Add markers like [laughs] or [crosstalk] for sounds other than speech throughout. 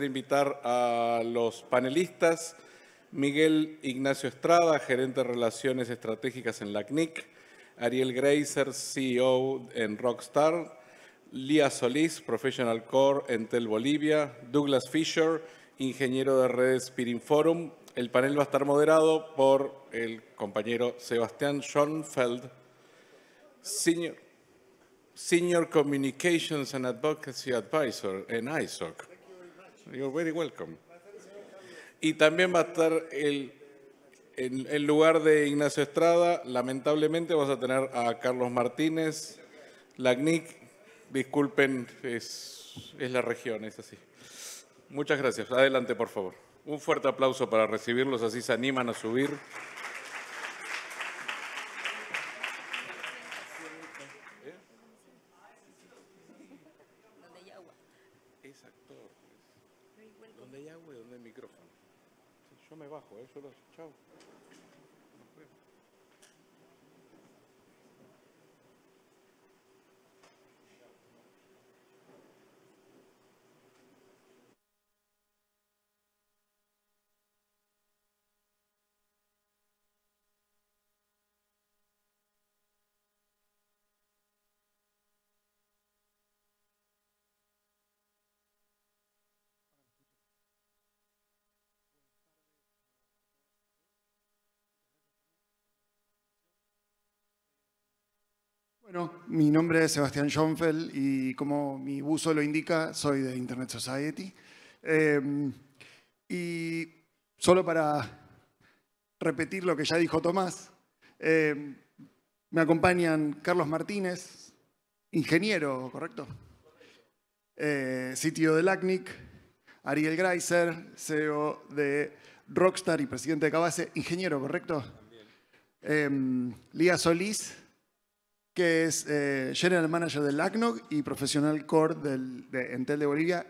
invitar a los panelistas. Miguel Ignacio Estrada, gerente de Relaciones Estratégicas en LACNIC, Ariel Greiser, CEO en Rockstar. Lía Solís, Professional Core en Tel Bolivia. Douglas Fisher, ingeniero de redes Pirinforum. Forum. El panel va a estar moderado por el compañero Sebastián Schoenfeld, Senior, Senior Communications and Advocacy Advisor en ISOC. You're very welcome. Y también va a estar el, en, lugar de Ignacio Estrada, lamentablemente vas a tener a Carlos Martínez, LACNIC, disculpen, es, es la región, es así. Muchas gracias. Adelante, por favor. Un fuerte aplauso para recibirlos, así se animan a subir. Bueno, mi nombre es Sebastián Schoenfeld y como mi buzo lo indica, soy de Internet Society. Em, y solo para repetir lo que ya dijo Tomás, em, me acompañan Carlos Martínez, ingeniero, ¿correcto? Eh, sitio de ACNIC, Ariel Greiser, CEO de Rockstar y presidente de Cabase, ingeniero, ¿correcto? Eh, Lía Solís, que es eh, General Manager del ACNOC y Profesional Core del, de Entel de Bolivia.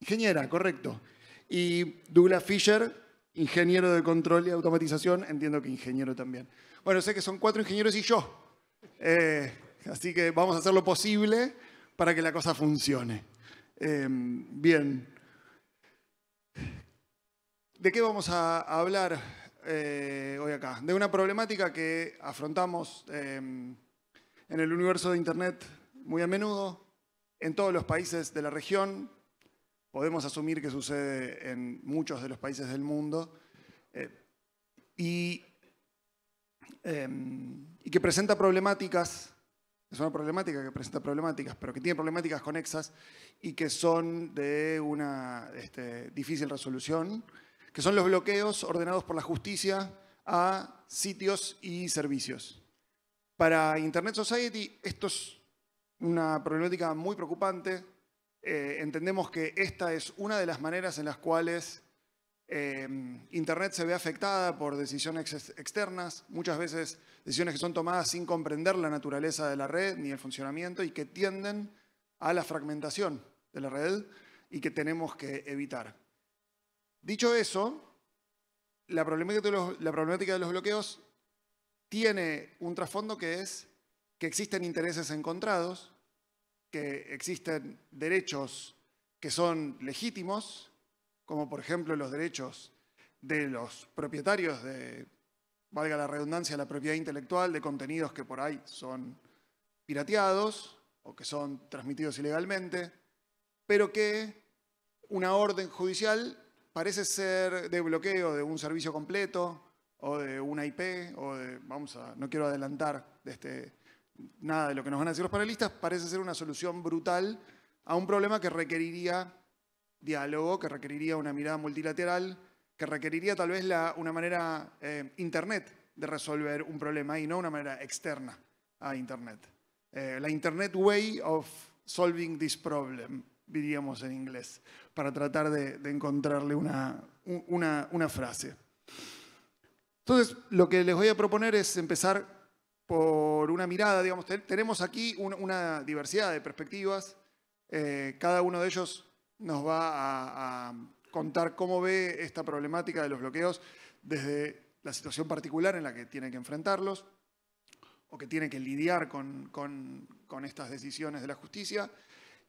Ingeniera, correcto. Y Douglas Fisher, ingeniero de control y automatización, entiendo que ingeniero también. Bueno, sé que son cuatro ingenieros y yo. Eh, así que vamos a hacer lo posible para que la cosa funcione. Em, bien. ¿De qué vamos a hablar eh, hoy acá? De una problemática que afrontamos em, en el universo de Internet muy a menudo, en todos los países de la región, podemos asumir que sucede en muchos de los países del mundo, eh, em, y, que presenta problemáticas es una problemática que presenta problemáticas, pero que tiene problemáticas conexas y que son de una este, difícil resolución, que son los bloqueos ordenados por la justicia a sitios y servicios. Para Internet Society esto es una problemática muy preocupante. Eh, entendemos que esta es una de las maneras en las cuales eh, Internet se ve afectada por decisiones externas, muchas veces decisiones que son tomadas sin comprender la naturaleza de la red ni el funcionamiento y que tienden a la fragmentación de la red y que tenemos que evitar. Dicho eso, la problemática de los bloqueos tiene un trasfondo que es que existen intereses encontrados, que existen derechos que son legítimos, como por ejemplo los derechos de los propietarios de, valga la redundancia, la propiedad intelectual de contenidos que por ahí son pirateados o que son transmitidos ilegalmente, pero que una orden judicial parece ser de bloqueo de un servicio completo o de una IP, o de, vamos a, no quiero adelantar de este, nada de lo que nos van a decir los panelistas, parece ser una solución brutal a un problema que requeriría diálogo, que requeriría una mirada multilateral, que requeriría tal vez una manera eh, Internet de resolver un problema y no una manera externa a Internet. Eh, la Internet Way of Solving This Problem, diríamos en inglés, para tratar de, encontrarle una, una frase. Entonces, lo que les voy a proponer es empezar por una mirada, digamos, tenemos aquí una diversidad de perspectivas, eh, cada uno de ellos nos va a, contar cómo ve esta problemática de los bloqueos desde la situación particular en la que tiene que enfrentarlos o que tiene que lidiar con, estas decisiones de la justicia.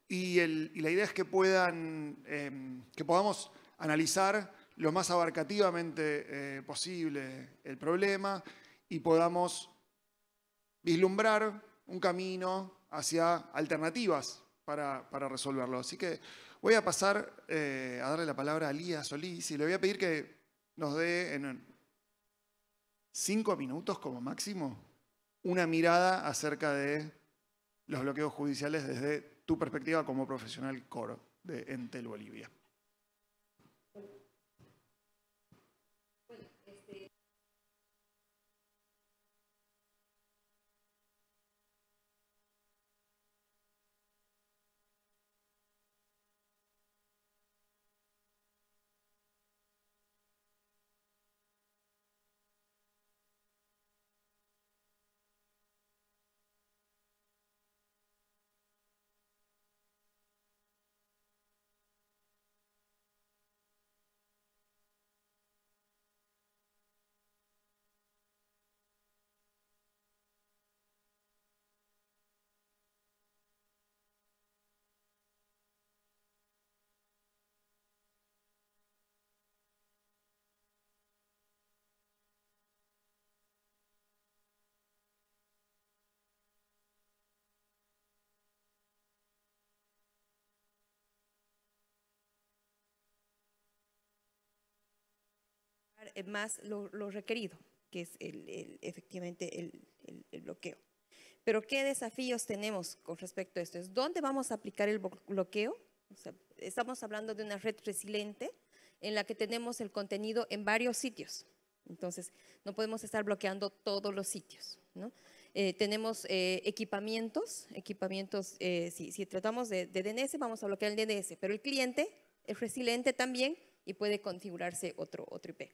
Y, la idea es que, puedan, em, que podamos analizar lo más abarcativamente eh, posible el problema y podamos vislumbrar un camino hacia alternativas para, resolverlo. Así que voy a pasar eh, a darle la palabra a Lía Solís y le voy a pedir que nos dé en cinco minutos como máximo una mirada acerca de los bloqueos judiciales desde tu perspectiva como profesional coro de Entel Bolivia. Eh, más lo, requerido, que es el, efectivamente el, bloqueo. Pero ¿qué desafíos tenemos con respecto a esto? ¿Es ¿Dónde vamos a aplicar el bloqueo? estamos hablando de una red resiliente en la que tenemos el contenido en varios sitios. Entonces, no podemos estar bloqueando todos los sitios. Eh, tenemos eh, equipamientos, equipamientos, si, tratamos de, DNS, vamos a bloquear el DNS, pero el cliente es resiliente también y puede configurarse otro, otro IP.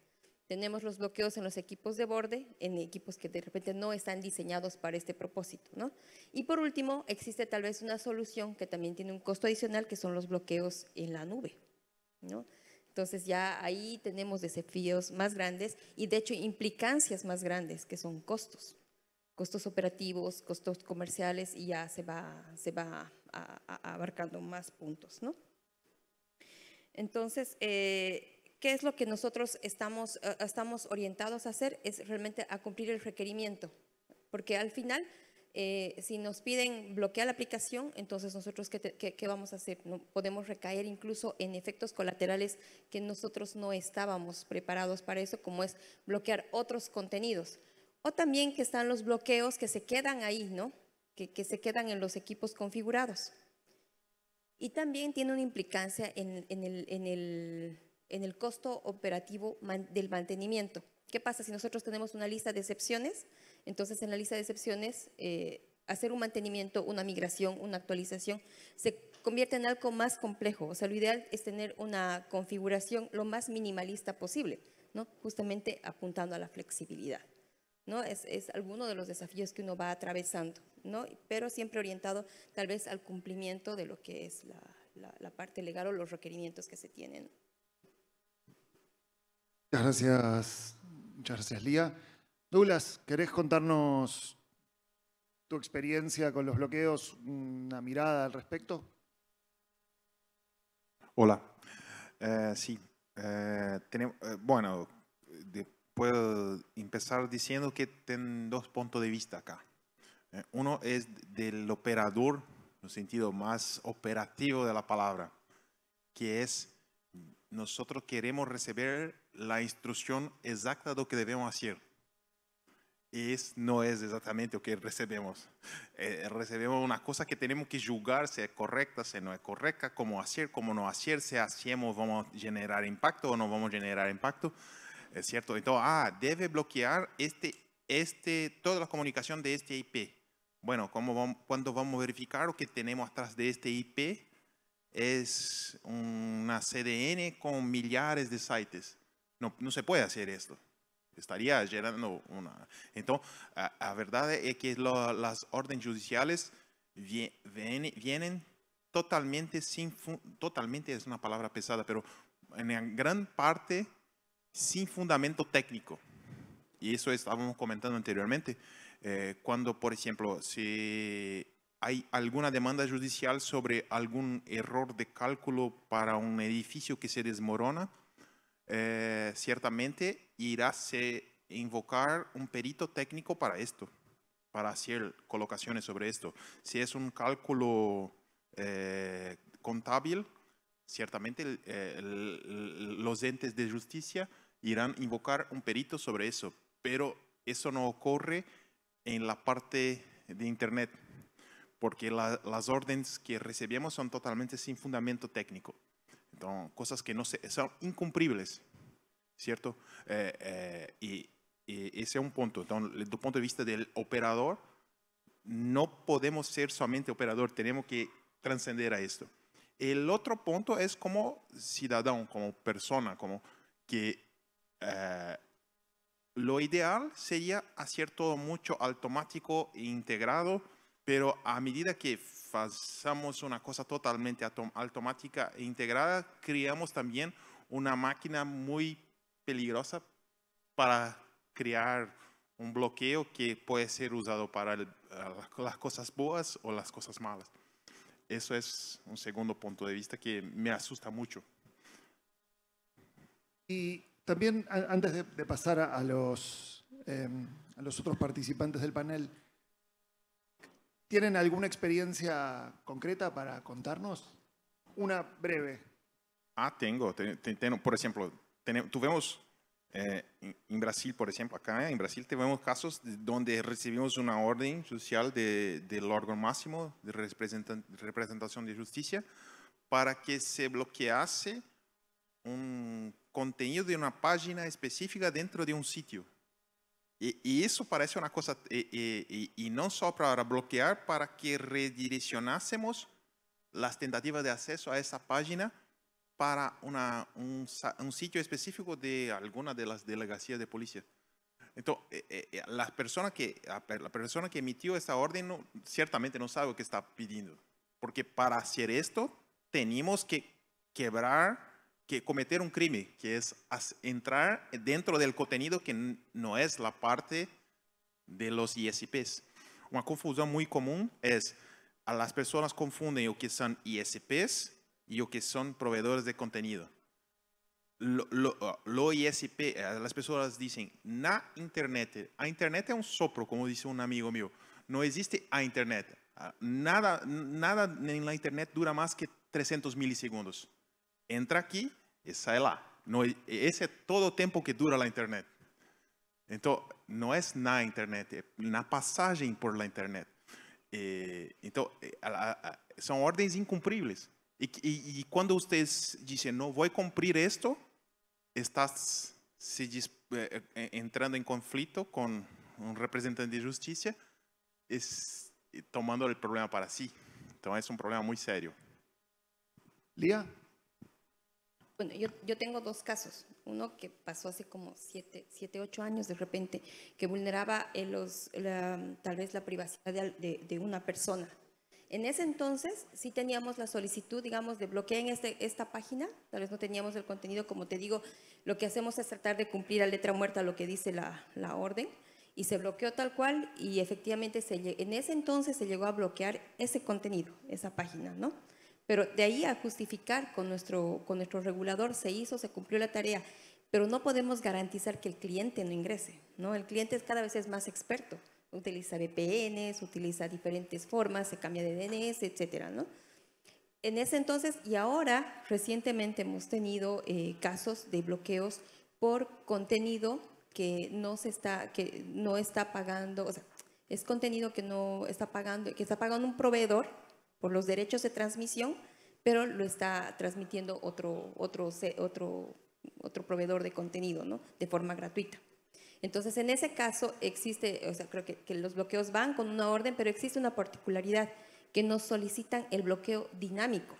Tenemos los bloqueos en los equipos de borde, en equipos que de repente no están diseñados para este propósito. ¿no? Y por último, existe tal vez una solución que también tiene un costo adicional, que son los bloqueos en la nube. ¿no? Entonces ya ahí tenemos desafíos más grandes y de hecho implicancias más grandes, que son costos. Costos operativos, costos comerciales y ya se va, se va abarcando más puntos. ¿no? Entonces, eh, ¿Qué es lo que nosotros eh, estamos, orientados a hacer? Es realmente a cumplir el requerimiento, porque al final, eh, si nos piden bloquear la aplicación, entonces nosotros qué, vamos a hacer? No, podemos recaer incluso en efectos colaterales que nosotros no estábamos preparados para eso, como es bloquear otros contenidos. O también que están los bloqueos que se quedan ahí, ¿no? Que, se quedan en los equipos configurados. Y también tiene una implicancia en el en el costo operativo del mantenimiento. ¿Qué pasa si nosotros tenemos una lista de excepciones? Entonces, en la lista de excepciones, eh, hacer un mantenimiento, una migración, una actualización, se convierte en algo más complejo. O sea, lo ideal es tener una configuración lo más minimalista posible, ¿no? justamente apuntando a la flexibilidad. ¿no? Es, es alguno de los desafíos que uno va atravesando, ¿no? pero siempre orientado tal vez al cumplimiento de lo que es la, la, la parte legal o los requerimientos que se tienen. Muchas gracias, muchas gracias Lía. Douglas, ¿querés contarnos tu experiencia con los bloqueos, una mirada al respecto? Hola, eh, sí. Eh, tenemos, eh, bueno, puedo empezar diciendo que tengo dos puntos de vista acá. uno es del operador, en el sentido más operativo de la palabra, que es nosotros queremos recibir la instrucción exacta de lo que debemos hacer. Y es, no es exactamente lo que recibimos. Eh, recibimos una cosa que tenemos que juzgar si es correcta, si no es correcta, cómo hacer, cómo no hacer, si hacemos vamos a generar impacto o no vamos a generar impacto. ¿Es cierto? Entonces, ah, debe bloquear este, este, toda la comunicación de este IP. Bueno, ¿cómo vamos, cuando vamos a verificar lo que tenemos atrás de este IP? Es una CDN con millares de sites no, se puede hacer esto. Estaría generando una... entonces la verdad es que las órdenes judiciales vienen totalmente sin totalmente es una palabra pesada, pero en gran parte sin fundamento técnico. Y eso estábamos comentando anteriormente. Eh, cuando, por ejemplo, si hay alguna demanda judicial sobre algún error de cálculo para un edificio que se desmorona, eh, ciertamente irá a invocar un perito técnico para esto, para hacer colocaciones sobre esto. Si es un cálculo eh, contable, ciertamente los entes de justicia irán a invocar un perito sobre eso, pero eso no ocurre en la parte de Internet, porque las órdenes que recibimos son totalmente sin fundamento técnico cosas que no se, son incumplibles, ¿cierto? Eh, eh, y, ese es un punto. Entonces, desde el punto de vista del operador, no podemos ser solamente operador, tenemos que trascender a esto. El otro punto es como ciudadano, como persona, como que eh, lo ideal sería hacer todo mucho automático e integrado, pero a medida que hacemos una cosa totalmente automática e integrada, creamos también una máquina muy peligrosa para crear un bloqueo que puede ser usado para ah, las cosas buenas o las cosas malas. Eso es un segundo punto de vista que me asusta mucho. Y también antes de, pasar a los, em, a los otros participantes del panel, ¿Tienen alguna experiencia concreta para contarnos? Una breve. Ah, tengo. por ejemplo, tuvimos eh, en Brasil, por ejemplo, acá eh, en Brasil tuvimos casos donde recibimos una orden social del órgano máximo de representación de justicia para que se bloquease un contenido de una página específica dentro de un sitio. Y eso parece una cosa, eh, eh, y no solo para bloquear, para que redireccionásemos las tentativas de acceso a esa página para un, sitio específico de alguna de las delegacías de policía. Entonces, eh, la, persona que, la persona que emitió esta orden ciertamente no sabe lo que está pidiendo, porque para hacer esto tenemos que quebrar que cometer un crimen, que es entrar dentro del contenido que no es la parte de los ISPs. Una confusión muy común es a las personas confunden lo que son ISPs y lo que son proveedores de contenido. Lo, lo, eh, las personas dicen, na internet. A internet es un sopro, como dice un amigo mío. No existe a internet. Ah, nada, nada en la internet dura más que 300 milisegundos. Entra aquí e sai é lá. esse é todo o tempo que dura a internet. Então, não é na internet, é na passagem por la internet. E, então, a, a, são ordens incumpríveis. E, e, e, quando vocês dizem, não vou cumprir isto, está se eh, eh, entrando em conflito com um representante de justiça, es, tomando o problema para si. Então, é um problema muito sério. Lia? bueno, yo, tengo dos casos. Uno que pasó hace como siete, siete ocho años de repente, que vulneraba eh, tal vez la privacidad de, una persona. En ese entonces sí teníamos la solicitud, digamos, de bloquear este, esta página, tal vez no teníamos el contenido, como te digo, lo que hacemos es tratar de cumplir a letra muerta lo que dice la, orden, y se bloqueó tal cual, y efectivamente en ese entonces se llegó a bloquear ese contenido, esa página, ¿no? Pero de ahí a justificar con nuestro, con nuestro regulador, se hizo, se cumplió la tarea, pero no podemos garantizar que el cliente no ingrese, ¿no? El cliente cada vez es más experto, utiliza VPNs, utiliza diferentes formas, se cambia de DNS, etcétera, ¿no? En ese entonces y ahora, recientemente hemos tenido eh, casos de bloqueos por contenido que no se está, que no está pagando, o sea, es contenido que no está pagando, que está pagando un proveedor, por los derechos de transmisión, pero lo está transmitiendo otro, otro, otro, otro proveedor de contenido, ¿no? De forma gratuita. Entonces, en ese caso existe, o sea, creo que, que, los bloqueos van con una orden, pero existe una particularidad, que nos solicitan el bloqueo dinámico.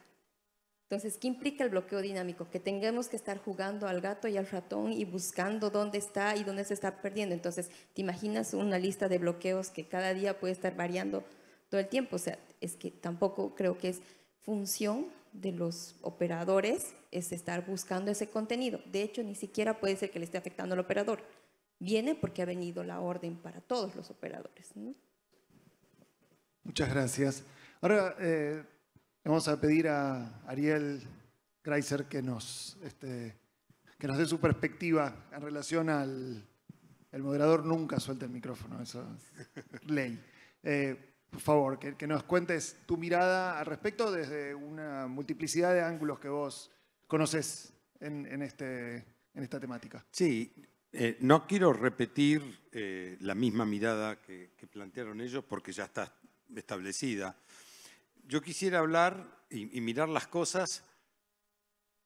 Entonces, ¿qué implica el bloqueo dinámico? Que tengamos que estar jugando al gato y al ratón y buscando dónde está y dónde se está perdiendo. Entonces, ¿te imaginas una lista de bloqueos que cada día puede estar variando todo el tiempo. O sea, es que tampoco creo que es función de los operadores es estar buscando ese contenido. De hecho, ni siquiera puede ser que le esté afectando al operador. Viene porque ha venido la orden para todos los operadores. Muchas gracias. Ahora eh, vamos a pedir a Ariel Kreiser que nos, este, que nos dé su perspectiva en relación al... El moderador nunca suelta el micrófono, eso ley. Eh, por favor, que, nos cuentes tu mirada al respecto desde una multiplicidad de ángulos que vos conoces en, este, en esta temática. Sí, eh, no quiero repetir eh, la misma mirada que, plantearon ellos porque ya está establecida. Yo quisiera hablar y, mirar las cosas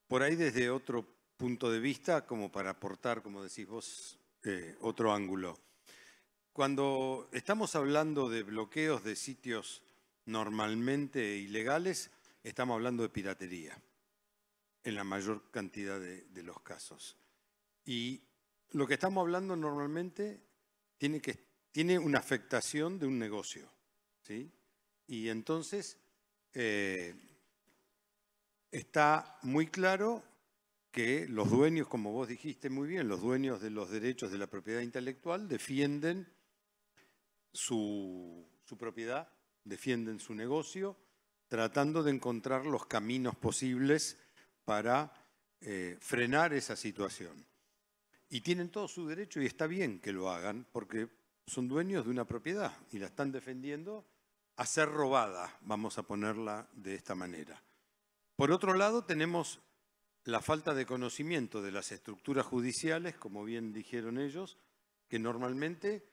por ahí desde otro punto de vista como para aportar, como decís vos, eh, otro ángulo. Cuando estamos hablando de bloqueos de sitios normalmente ilegales, estamos hablando de piratería, en la mayor cantidad de, los casos. Y lo que estamos hablando normalmente tiene, que, tiene una afectación de un negocio. Y entonces eh, está muy claro que los dueños, como vos dijiste muy bien, los dueños de los derechos de la propiedad intelectual defienden su, propiedad, defienden su negocio, tratando de encontrar los caminos posibles para eh, frenar esa situación. Y tienen todo su derecho y está bien que lo hagan porque son dueños de una propiedad y la están defendiendo a ser robada, vamos a ponerla de esta manera. Por otro lado, tenemos la falta de conocimiento de las estructuras judiciales, como bien dijeron ellos, que normalmente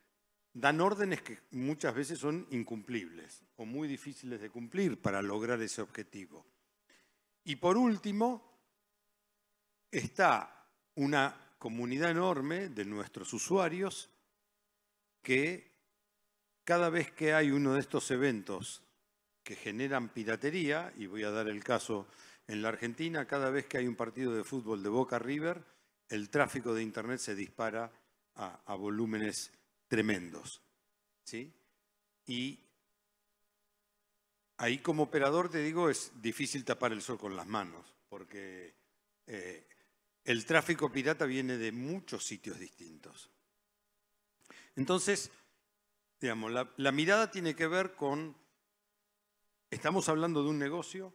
dan órdenes que muchas veces son incumplibles o muy difíciles de cumplir para lograr ese objetivo. Y por último, está una comunidad enorme de nuestros usuarios que cada vez que hay uno de estos eventos que generan piratería, y voy a dar el caso en la Argentina, cada vez que hay un partido de fútbol de Boca River, el tráfico de Internet se dispara a, a volúmenes tremendos. ¿sí? Y ahí como operador te digo, es difícil tapar el sol con las manos, porque eh, el tráfico pirata viene de muchos sitios distintos. Entonces, digamos, la mirada tiene que ver con, estamos hablando de un negocio,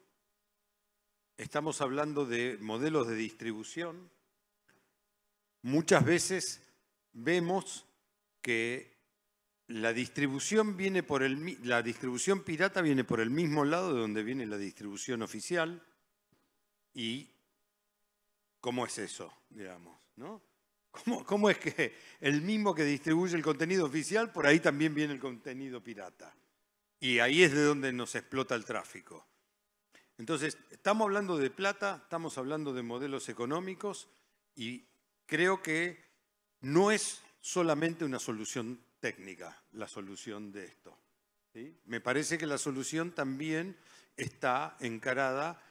estamos hablando de modelos de distribución, muchas veces vemos que la distribución, viene por el, la distribución pirata viene por el mismo lado de donde viene la distribución oficial y cómo es eso, digamos, ¿no? ¿Cómo, ¿Cómo, es que el mismo que distribuye el contenido oficial, por ahí también viene el contenido pirata? Y ahí es de donde nos explota el tráfico. Entonces, estamos hablando de plata, estamos hablando de modelos económicos y creo que no es solamente una solución técnica, la solución de esto. Me parece que la solución también está encarada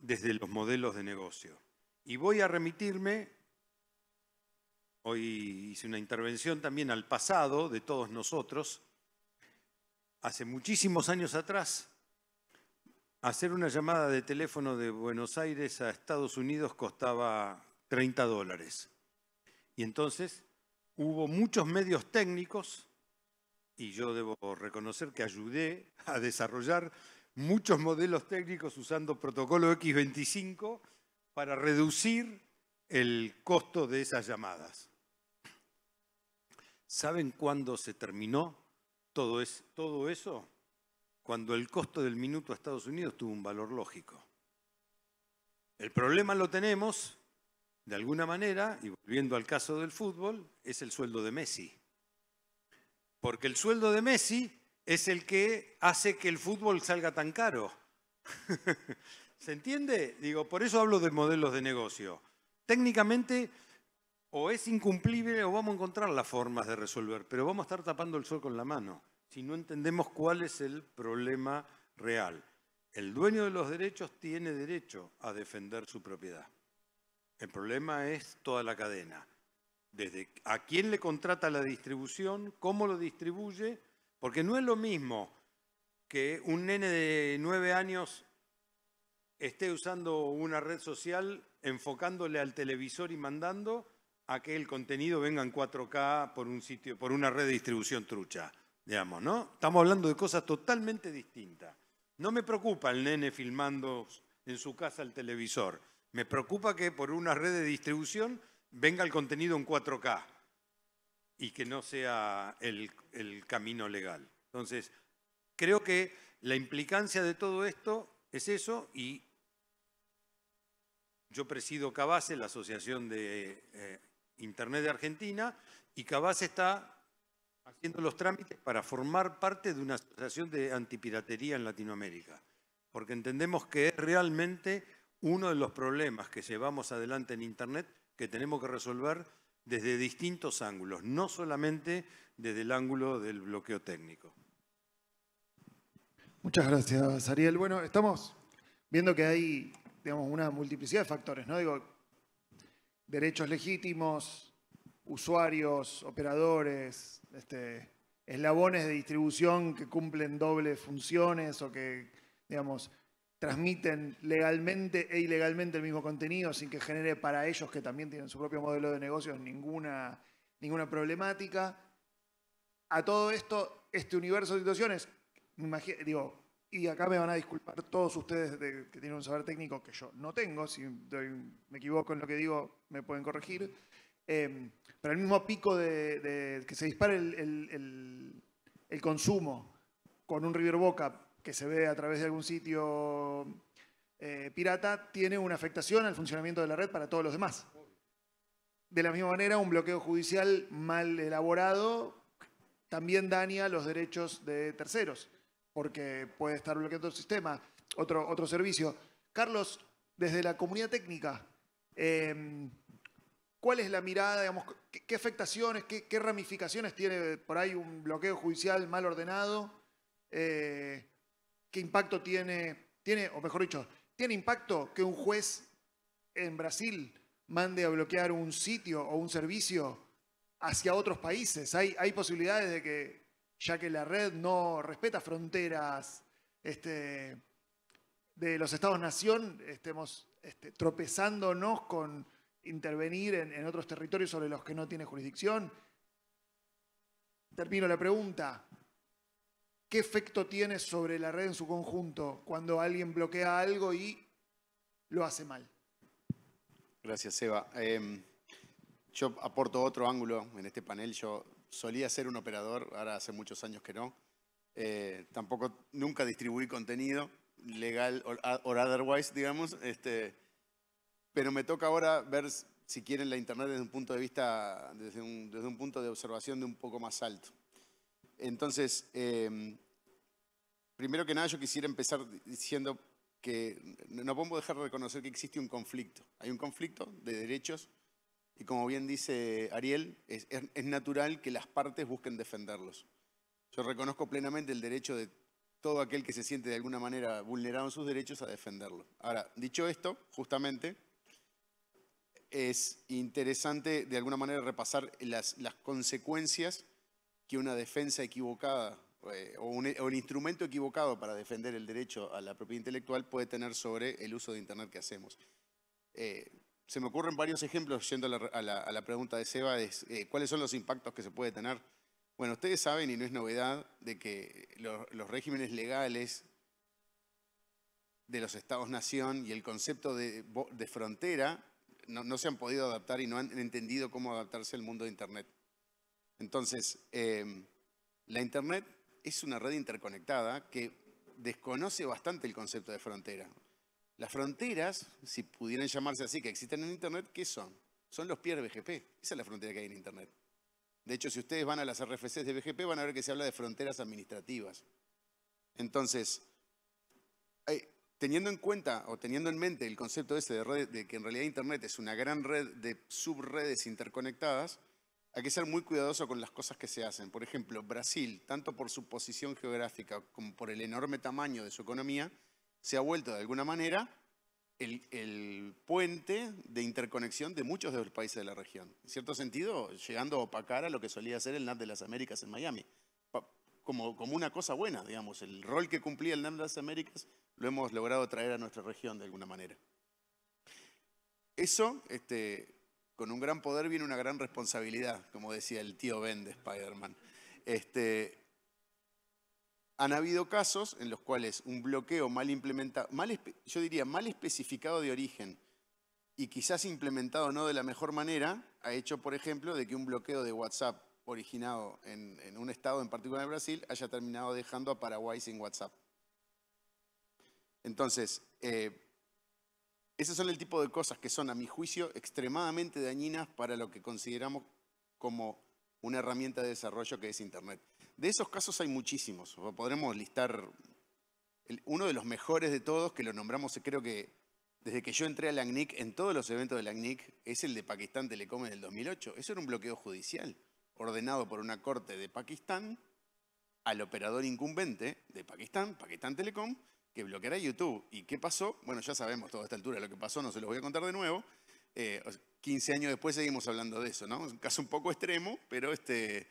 desde los modelos de negocio. Y voy a remitirme, hoy hice una intervención también al pasado de todos nosotros, hace muchísimos años atrás, hacer una llamada de teléfono de Buenos Aires a Estados Unidos costaba 30 dólares. Y entonces hubo muchos medios técnicos y yo debo reconocer que ayudé a desarrollar muchos modelos técnicos usando protocolo X25 para reducir el costo de esas llamadas. ¿Saben cuándo se terminó todo, eso? Cuando el costo del minuto a Estados Unidos tuvo un valor lógico. El problema lo tenemos de alguna manera, y volviendo al caso del fútbol, es el sueldo de Messi. Porque el sueldo de Messi es el que hace que el fútbol salga tan caro. [laughs] ¿Se entiende? Digo, por eso hablo de modelos de negocio. Técnicamente o es incumplible o vamos a encontrar las formas de resolver, pero vamos a estar tapando el sol con la mano si no entendemos cuál es el problema real. El dueño de los derechos tiene derecho a defender su propiedad. El problema es toda la cadena. Desde a quién le contrata la distribución, cómo lo distribuye, porque no es lo mismo que un nene de nueve años esté usando una red social enfocándole al televisor y mandando a que el contenido venga en 4K por un sitio, por una red de distribución trucha, digamos, ¿no? Estamos hablando de cosas totalmente distintas. No me preocupa el nene filmando en su casa el televisor. Me preocupa que por una red de distribución venga el contenido en 4K y que no sea el, camino legal. Entonces, creo que la implicancia de todo esto es eso y yo presido Cabase, la Asociación de eh, Internet de Argentina, y Cabase está haciendo los trámites para formar parte de una asociación de antipiratería en Latinoamérica, porque entendemos que es realmente uno de los problemas que llevamos adelante en Internet que tenemos que resolver desde distintos ángulos, no solamente desde el ángulo del bloqueo técnico. Muchas gracias, Ariel. Bueno, estamos viendo que hay digamos, una multiplicidad de factores, ¿no? Digo, derechos legítimos, usuarios, operadores, este, eslabones de distribución que cumplen dobles funciones o que, digamos, transmiten legalmente e ilegalmente el mismo contenido sin que genere para ellos, que también tienen su propio modelo de negocios, ninguna, ninguna problemática. A todo esto, este universo de situaciones, me digo, y acá me van a disculpar todos ustedes que tienen un saber técnico que yo no tengo, si me equivoco en lo que digo, me pueden corregir. Em, pero el mismo pico de, que se dispare el, el, consumo con un River Boca que se ve a través de algún sitio eh, pirata tiene una afectación al funcionamiento de la red para todos los demás. De la misma manera, un bloqueo judicial mal elaborado también daña los derechos de terceros, porque puede estar bloqueando el sistema, otro, otro servicio. Carlos, desde la comunidad técnica, em, ¿cuál es la mirada, digamos, qué, afectaciones, qué, ramificaciones tiene por ahí un bloqueo judicial mal ordenado? Eh, qué impacto tiene, tiene, o mejor dicho, ¿tiene impacto que un juez en Brasil mande a bloquear un sitio o un servicio hacia otros países? ¿Hay, posibilidades de que, ya que la red no respeta fronteras este, de los estados-nación, estemos este, tropezándonos con intervenir en, en otros territorios sobre los que no tiene jurisdicción? Termino la pregunta. ¿Qué efecto tiene sobre la red en su conjunto cuando alguien bloquea algo y lo hace mal? Gracias, Seba. Em, yo aporto otro ángulo en este panel. Yo solía ser un operador, ahora hace muchos años que no. Eh, tampoco, nunca distribuí contenido legal o otherwise, digamos. Este, pero me toca ahora ver, si quieren, la Internet desde un punto de vista, desde un punto de observación de un poco más alto. Entonces, em, primero que nada, yo quisiera empezar diciendo que no podemos dejar de reconocer que existe un conflicto. Hay un conflicto de derechos y como bien dice Ariel, es, natural que las partes busquen defenderlos. Yo reconozco plenamente el derecho de todo aquel que se siente de alguna manera vulnerado en sus derechos a defenderlo. Ahora, dicho esto, justamente, es interesante de alguna manera repasar las consecuencias que una defensa equivocada eh, o, un, instrumento equivocado para defender el derecho a la propiedad intelectual puede tener sobre el uso de Internet que hacemos. Eh, se me ocurren varios ejemplos, yendo a la, pregunta de Seba, eh, ¿cuáles son los impactos que se puede tener? Bueno, ustedes saben, y no es novedad, de que los, regímenes legales de los estados-nación y el concepto de, frontera no, se han podido adaptar y no han entendido cómo adaptarse al mundo de Internet. Entonces, eh, la Internet es una red interconectada que desconoce bastante el concepto de frontera. Las fronteras, si pudieran llamarse así, que existen en Internet, ¿qué son? Son los de BGP. Esa es la frontera que hay en Internet. De hecho, si ustedes van a las RFCs de BGP, van a ver que se habla de fronteras administrativas. Entonces, teniendo en cuenta o teniendo en mente el concepto este de que en realidad Internet es una gran red de subredes interconectadas, hay que ser muy cuidadoso con las cosas que se hacen. Por ejemplo, Brasil, tanto por su posición geográfica como por el enorme tamaño de su economía, se ha vuelto de alguna manera el, puente de interconexión de muchos de los países de la región. En cierto sentido, llegando a opacar a lo que solía ser el NAM de las Américas en Miami. Como, como una cosa buena, digamos. El rol que cumplía el NAM de las Américas lo hemos logrado traer a nuestra región de alguna manera. Eso este, con un gran poder viene una gran responsabilidad, como decía el tío Ben de Spider-Man. Este, han habido casos en los cuales un bloqueo mal implementado, mal, yo diría mal especificado de origen y quizás implementado no de la mejor manera, ha hecho, por ejemplo, de que un bloqueo de WhatsApp originado en, un estado en particular en Brasil haya terminado dejando a Paraguay sin WhatsApp. Entonces, eh, esos son el tipo de cosas que son, a mi juicio, extremadamente dañinas para lo que consideramos como una herramienta de desarrollo que es Internet. De esos casos hay muchísimos. Podremos listar uno de los mejores de todos, que lo nombramos creo que desde que yo entré a la ACNIC, en todos los eventos de la ACNIC, es el de Pakistán Telecom en el 2008. Eso era un bloqueo judicial ordenado por una corte de Pakistán al operador incumbente de Pakistán, Pakistán Telecom, que bloqueará YouTube. ¿Y qué pasó? Bueno, ya sabemos todo a esta altura lo que pasó, no se los voy a contar de nuevo. 15 eh, años después seguimos hablando de eso, ¿no? Es un caso un poco extremo, pero este,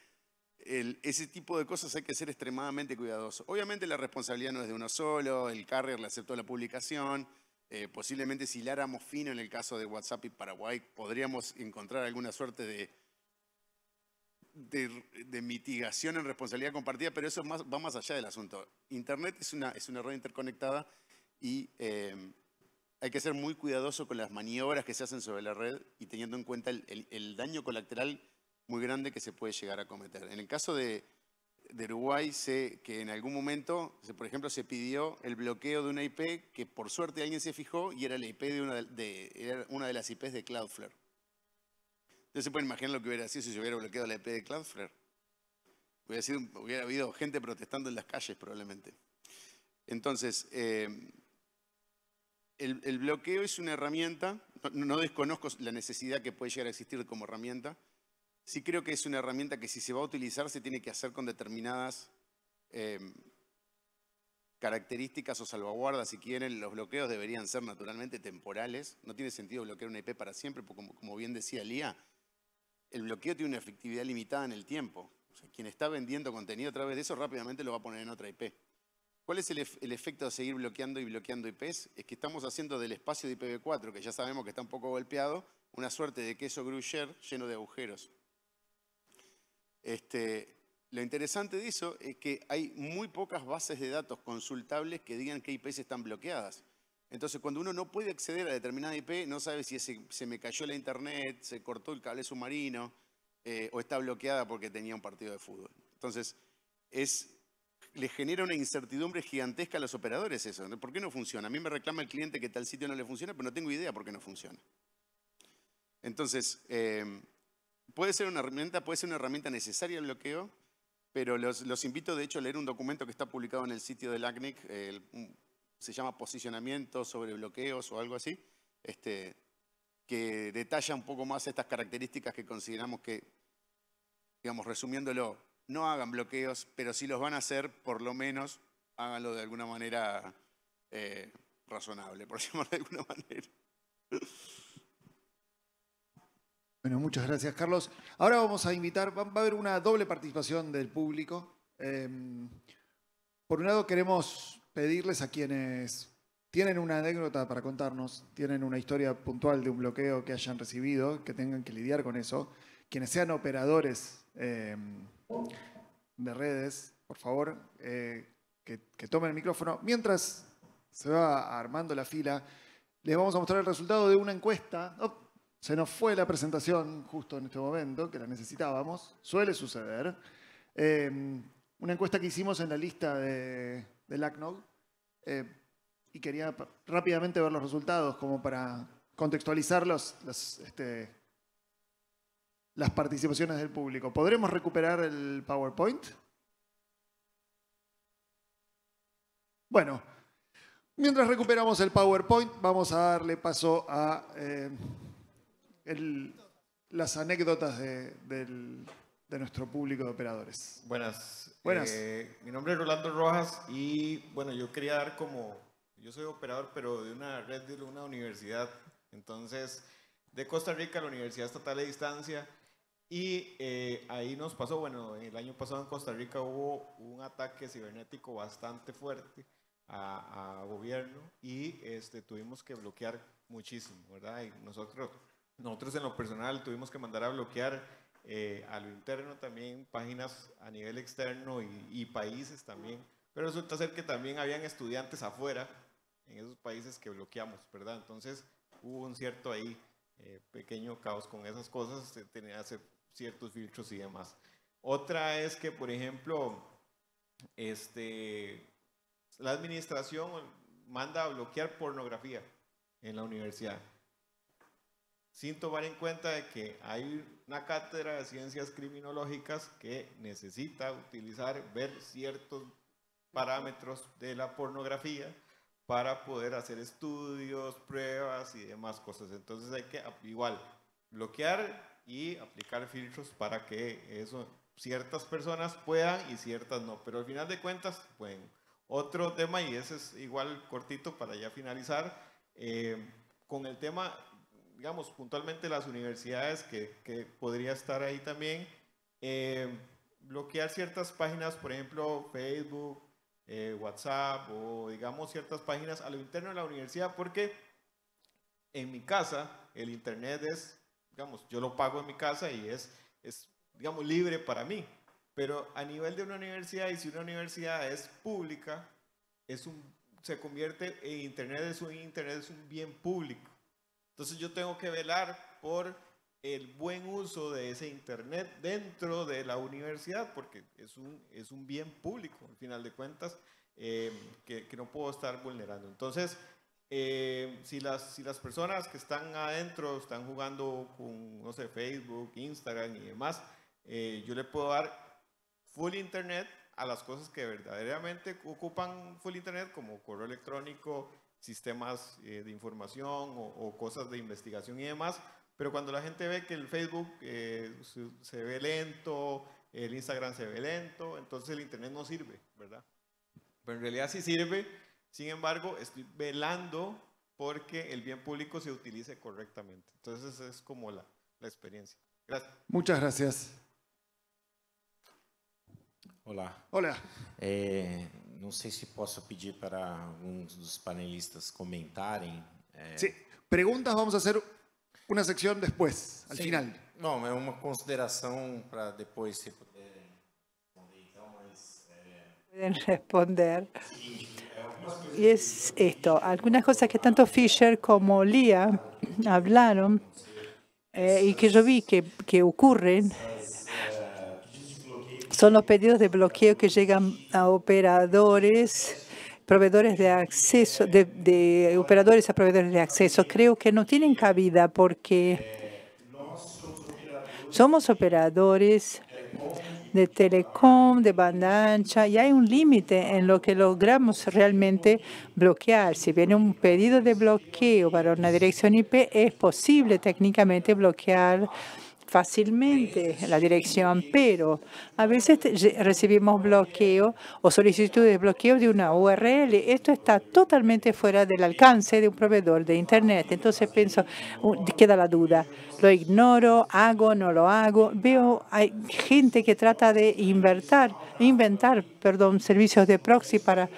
ese tipo de cosas hay que ser extremadamente cuidadosos. Obviamente la responsabilidad no es de uno solo, el carrier le aceptó la publicación, eh, posiblemente si hiláramos fino en el caso de WhatsApp y Paraguay, podríamos encontrar alguna suerte de de, mitigación en responsabilidad compartida, pero eso va más allá del asunto. Internet es una, es una red interconectada y em, hay que ser muy cuidadoso con las maniobras que se hacen sobre la red y teniendo en cuenta el, daño colateral muy grande que se puede llegar a cometer. En el caso de, Uruguay, sé que en algún momento, por ejemplo, se pidió el bloqueo de una IP que por suerte alguien se fijó y era la IP de una era una de las IPs de Cloudflare. No se puede imaginar lo que hubiera sido si se hubiera bloqueado la IP e de Cloudflare. Hubiera, sido, hubiera habido gente protestando en las calles probablemente. Entonces, eh, el, bloqueo es una herramienta, no, desconozco la necesidad que puede llegar a existir como herramienta, sí creo que es una herramienta que si se va a utilizar se tiene que hacer con determinadas eh, características o salvaguardas, si quieren, los bloqueos deberían ser naturalmente temporales. No tiene sentido bloquear una IP e para siempre, como, como bien decía Lía, el bloqueo tiene una efectividad limitada en el tiempo. quien está vendiendo contenido a través de eso rápidamente lo va a poner en otra IP. ¿Cuál es el, efecto de seguir bloqueando y bloqueando IPs? Es que estamos haciendo del espacio de IPv4, que ya sabemos que está un poco golpeado, una suerte de queso gruyere lleno de agujeros. Este, lo interesante de eso es que hay muy pocas bases de datos consultables que digan qué IPs están bloqueadas. Entonces, cuando uno no puede acceder a determinada IP, no sabe si se me cayó la internet, se cortó el cable submarino eh, o está bloqueada porque tenía un partido de fútbol. Entonces, es, le genera una incertidumbre gigantesca a los operadores eso. ¿Por qué no funciona? A mí me reclama el cliente que tal sitio no le funciona, pero no tengo idea por qué no funciona. Entonces, eh, puede ser una herramienta, puede ser una herramienta necesaria al bloqueo, pero los, invito, de hecho, a leer un documento que está publicado en el sitio del ACNIC, se llama posicionamiento sobre bloqueos o algo así, este, que detalla un poco más estas características que consideramos que, digamos, resumiéndolo, no hagan bloqueos, pero si los van a hacer, por lo menos háganlo de alguna manera eh, razonable, por llamarlo [laughs] de alguna manera. Bueno, muchas gracias, Carlos. Ahora vamos a invitar, va a haber una doble participación del público. Em, por un lado queremos pedirles a quienes tienen una anécdota para contarnos, tienen una historia puntual de un bloqueo que hayan recibido, que tengan que lidiar con eso, quienes sean operadores em, de redes, por favor, eh, que, tomen el micrófono. Mientras se va armando la fila, les vamos a mostrar el resultado de una encuesta. se nos fue la presentación justo en este momento, que la necesitábamos. Suele suceder. Em, una encuesta que hicimos en la lista de de ACNOG eh, y quería rápidamente ver los resultados como para contextualizar este, las participaciones del público. ¿Podremos recuperar el PowerPoint? Bueno, mientras recuperamos el PowerPoint, vamos a darle paso a eh, las anécdotas de, del, de nuestro público de operadores. Buenas. Buenas. Eh, mi nombre es Rolando Rojas y bueno, yo quería dar como, yo soy operador pero de una red de una universidad, entonces de Costa Rica, la Universidad Estatal de Distancia, y eh, ahí nos pasó, bueno, el año pasado en Costa Rica hubo un ataque cibernético bastante fuerte a, gobierno y este, tuvimos que bloquear muchísimo, ¿verdad? Y nosotros, nosotros en lo personal tuvimos que mandar a bloquear eh, a lo interno también, páginas a nivel externo y, países también. Pero resulta ser que también habían estudiantes afuera, en esos países que bloqueamos, ¿verdad? Entonces hubo un cierto ahí eh, pequeño caos con esas cosas, se tenía que ciertos filtros y demás. Otra es que, por ejemplo, este, la administración manda a bloquear pornografía en la universidad sin tomar en cuenta de que hay una cátedra de ciencias criminológicas que necesita utilizar, ver ciertos parámetros de la pornografía para poder hacer estudios, pruebas y demás cosas. Entonces hay que igual bloquear y aplicar filtros para que eso ciertas personas puedan y ciertas no, pero al final de cuentas bueno Otro tema, y ese es igual cortito para ya finalizar, eh, con el tema digamos, puntualmente las universidades, que, podría estar ahí también, eh, bloquear ciertas páginas, por ejemplo, Facebook, eh, WhatsApp o, digamos, ciertas páginas a lo interno de la universidad, porque en mi casa el Internet es, digamos, yo lo pago en mi casa y es, es digamos, libre para mí. Pero a nivel de una universidad, y si una universidad es pública, es un, se convierte en Internet, es un, Internet es un bien público. Entonces yo tengo que velar por el buen uso de ese Internet dentro de la universidad, porque es un, es un bien público, al final de cuentas, eh, que, no puedo estar vulnerando. Entonces, eh, si, las, si las personas que están adentro están jugando con, no sé, Facebook, Instagram y demás, eh, yo le puedo dar full Internet a las cosas que verdaderamente ocupan full Internet, como correo electrónico, sistemas eh, de información o, cosas de investigación y demás, pero cuando la gente ve que el Facebook eh, se, ve lento, el Instagram se ve lento, entonces el Internet no sirve, ¿verdad? Pero en realidad sí sirve, sin embargo, estoy velando porque el bien público se utilice correctamente. Entonces es como la, experiencia. Gracias. Muchas gracias. Hola. Hola. Eh, no sé si puedo pedir para de dos panelistas comentarem. Sí, preguntas vamos a hacer una sección después, al final. No, es una consideración para después. se responder. Eh. Pueden responder. Eh, y es esto, algunas cosas que tanto Fisher como Lía hablaron eh, y que yo vi que, que ocurren son los pedidos de bloqueo que llegan a operadores proveedores de acceso, de, operadores a proveedores de acceso, creo que no tienen cabida porque somos operadores de telecom, de banda ancha, y hay un límite en lo que logramos realmente bloquear. Si viene un pedido de bloqueo para una dirección IP, es posible técnicamente bloquear fácilmente la dirección, pero a veces recibimos bloqueo o solicitudes de bloqueo de una URL. Esto está totalmente fuera del alcance de un proveedor de Internet. Entonces pienso, uh, queda la duda, lo ignoro, hago, no lo hago. Veo hay gente que trata de inventar, inventar perdón, servicios de proxy para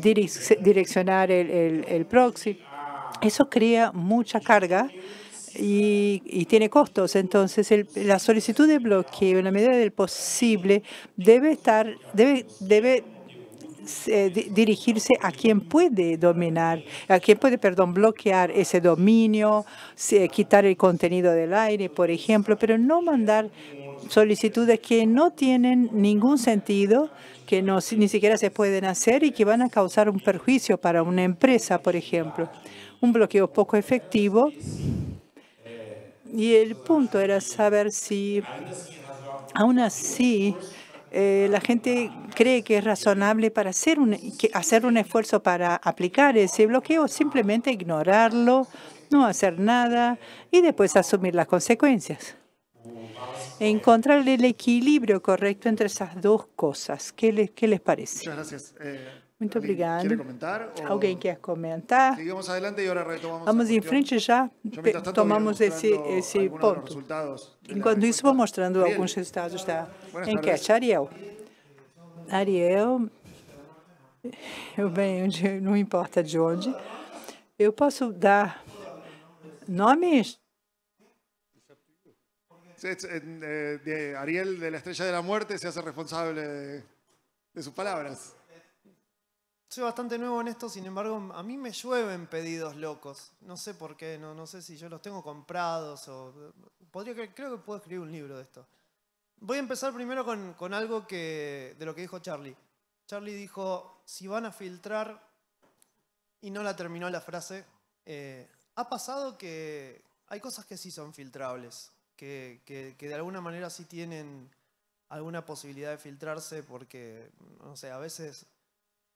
direccionar el, el proxy. Eso crea mucha carga y, tiene costos. Entonces, la solicitud de bloqueo, en la medida del posible, debe estar, debe, debe eh, dirigirse a quien puede dominar, a quien puede, perdón, bloquear ese dominio, quitar el contenido del aire, por ejemplo, pero no mandar solicitudes que no tienen ningún sentido, que no, ni siquiera se pueden hacer y que van a causar un perjuicio para una empresa, por ejemplo. Un bloqueo poco efectivo y el punto era saber si, aún así, eh, la gente cree que es razonable para hacer un, hacer un esfuerzo para aplicar ese bloqueo, simplemente ignorarlo, no hacer nada y después asumir las consecuencias. Encontrar el equilibrio correcto entre esas dos cosas. ¿Qué les, qué les parece? Muchas gracias. Eh, Muito obrigado. Alguém quer comentar? Vamos em frente já tomamos esse esse ponto. Enquanto isso, vou mostrando alguns resultados da enquete. Ariel. Ariel, eu venho de, não importa de onde. Eu posso dar nomes? Eh, eh, Ariel, de la Estrella de la Muerte, se hace responsable de suas palavras. soy bastante nuevo en esto, sin embargo, a mí me llueven pedidos locos. No sé por qué, no, sé si yo los tengo comprados o... creo que puedo escribir un libro de esto. Voy a empezar primero con, algo que, de lo que dijo Charlie. Charlie dijo, si van a filtrar, y no la terminó la frase, eh, ha pasado que hay cosas que sí son filtrables, que, que de alguna manera sí tienen alguna posibilidad de filtrarse porque, no sé, a veces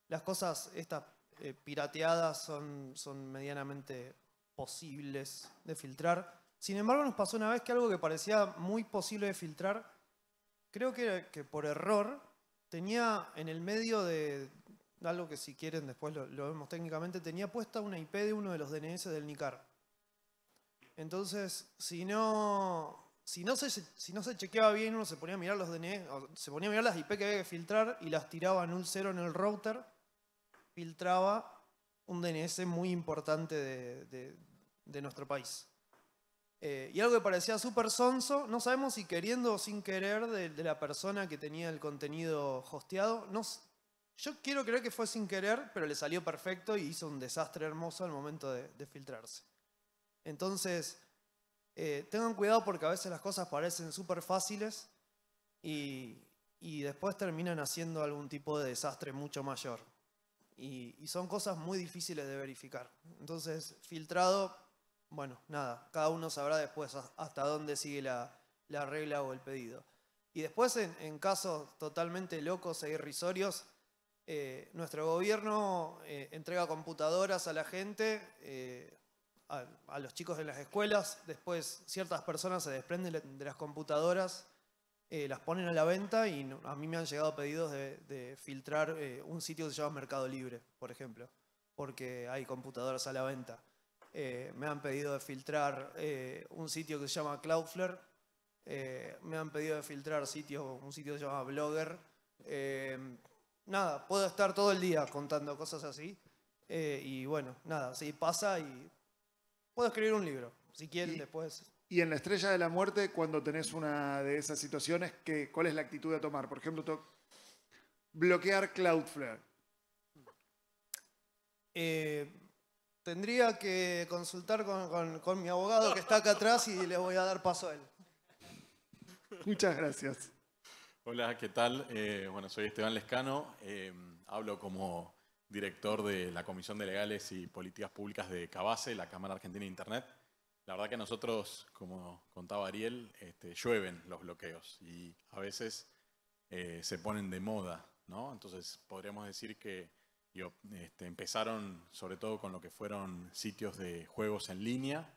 las cosas, estas eh, pirateadas, son, son medianamente posibles de filtrar. Sin embargo, nos pasó una vez que algo que parecía muy posible de filtrar, creo que, que por error, tenía en el medio de algo que si quieren después lo, vemos técnicamente, tenía puesta una IP de uno de los DNS del NICAR. Entonces, si no, si no, se, si no se chequeaba bien, uno se ponía a mirar los DNS, se ponía a mirar las IP que había que filtrar y las tiraba en un cero en el router filtraba un DNS muy importante de, nuestro país. Eh, y algo que parecía súper sonso, no sabemos si queriendo o sin querer de, la persona que tenía el contenido hosteado, no, yo quiero creer que fue sin querer, pero le salió perfecto y hizo un desastre hermoso al momento de, filtrarse. Entonces, eh, tengan cuidado porque a veces las cosas parecen súper fáciles y después terminan haciendo algún tipo de desastre mucho mayor y, son cosas muy difíciles de verificar. Entonces, filtrado, bueno, nada, cada uno sabrá después hasta dónde sigue la, regla o el pedido. Y después, en, casos totalmente locos e irrisorios, eh, nuestro gobierno eh, entrega computadoras a la gente, eh, a, a, los chicos de las escuelas, después ciertas personas se desprenden de las computadoras eh, las ponen a la venta y a mí me han llegado pedidos de, filtrar eh, un sitio que se llama Mercado Libre, por ejemplo, porque hay computadoras a la venta. Eh, me han pedido de filtrar un sitio que se llama Cloudflare, me han pedido de filtrar sitios, un sitio que se llama Blogger. nada, puedo estar todo el día contando cosas así. y bueno, nada, si pasa y puedo escribir un libro, si quieren después. Y en la estrella de la muerte, cuando tenés una de esas situaciones, ¿cuál es la actitud a tomar? Por ejemplo, bloquear Cloudflare. Eh, tendría que consultar con, mi abogado que está acá atrás y le voy a dar paso a él. Muchas gracias. Hola, ¿qué tal? Eh, bueno, soy Esteban Lescano. Eh, hablo como director de la Comisión de Legales y Políticas Públicas de CABASE, la Cámara Argentina de Internet. La verdad que nosotros, como contaba Ariel, este, llueven los bloqueos y a veces eh, se ponen de moda, ¿no? Entonces podríamos decir que este, empezaron sobre todo con lo que fueron sitios de juegos en línea,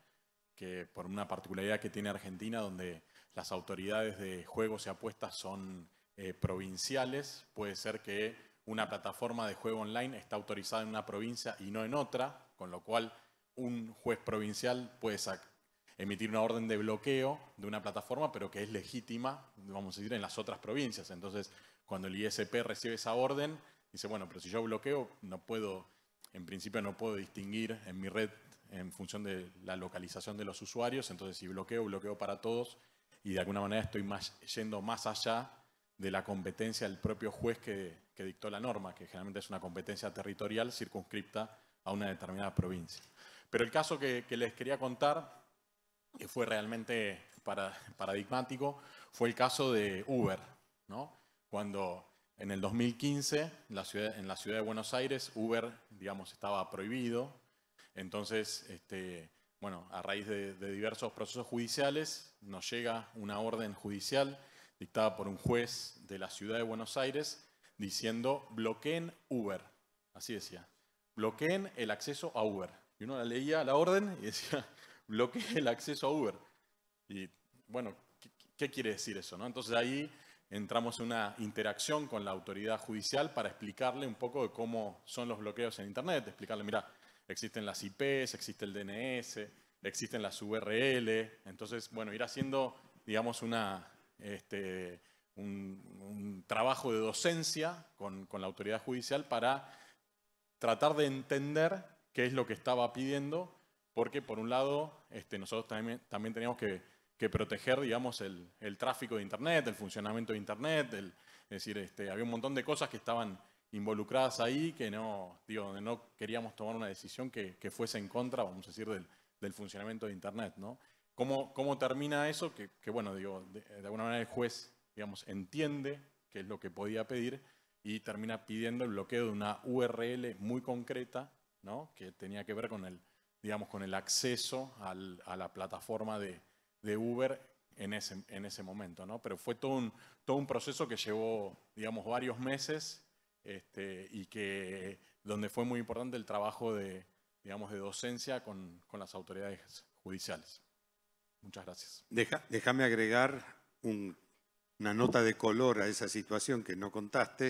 que por una particularidad que tiene Argentina, donde las autoridades de juegos y apuestas son eh, provinciales, puede ser que una plataforma de juego online está autorizada en una provincia y no en otra, con lo cual un juez provincial puede emitir una orden de bloqueo de una plataforma, pero que es legítima, vamos a decir, en las otras provincias. Entonces, cuando el ISP recibe esa orden, dice, bueno, pero si yo bloqueo, no puedo, en principio no puedo distinguir en mi red en función de la localización de los usuarios, entonces si bloqueo, bloqueo para todos y de alguna manera estoy yendo más allá de la competencia del propio juez que, que dictó la norma, que generalmente es una competencia territorial circunscripta a una determinada provincia. Pero el caso que, les quería contar, que fue realmente paradigmático, fue el caso de Uber, ¿no? Cuando en el 2015, en la ciudad, de Buenos Aires, Uber, digamos, estaba prohibido. Entonces, este, bueno, a raíz de, diversos procesos judiciales, nos llega una orden judicial dictada por un juez de la ciudad de Buenos Aires diciendo bloqueen Uber. Así decía, bloqueen el acceso a Uber. Y uno la leía la orden y decía, [laughs] bloquee el acceso a Uber. Y bueno, ¿qué, quiere decir eso? No? Entonces ahí entramos en una interacción con la autoridad judicial para explicarle un poco de cómo son los bloqueos en Internet, explicarle, mira, existen las IPs, existe el DNS, existen las URL, entonces, bueno, ir haciendo, digamos, una, este, un, trabajo de docencia con, con la autoridad judicial para tratar de entender qué es lo que estaba pidiendo, porque por un lado este, nosotros también, también teníamos que, proteger digamos, el, tráfico de Internet, el funcionamiento de Internet, es decir, este, había un montón de cosas que estaban involucradas ahí, que no, digo, no queríamos tomar una decisión que, que fuese en contra, vamos a decir, del, del funcionamiento de Internet. ¿no? ¿Cómo, ¿Cómo, termina eso? Que, bueno, digo, de, alguna manera el juez digamos, entiende qué es lo que podía pedir y termina pidiendo el bloqueo de una URL muy concreta que tenía que ver con el, digamos, con el acceso a la plataforma de, Uber en ese, momento. ¿no? Pero fue todo un, todo un proceso que llevó digamos, varios meses este, y que, donde fue muy importante el trabajo de, digamos, de docencia con, las autoridades judiciales. Muchas gracias. déjame agregar una nota de color a esa situación que no contaste.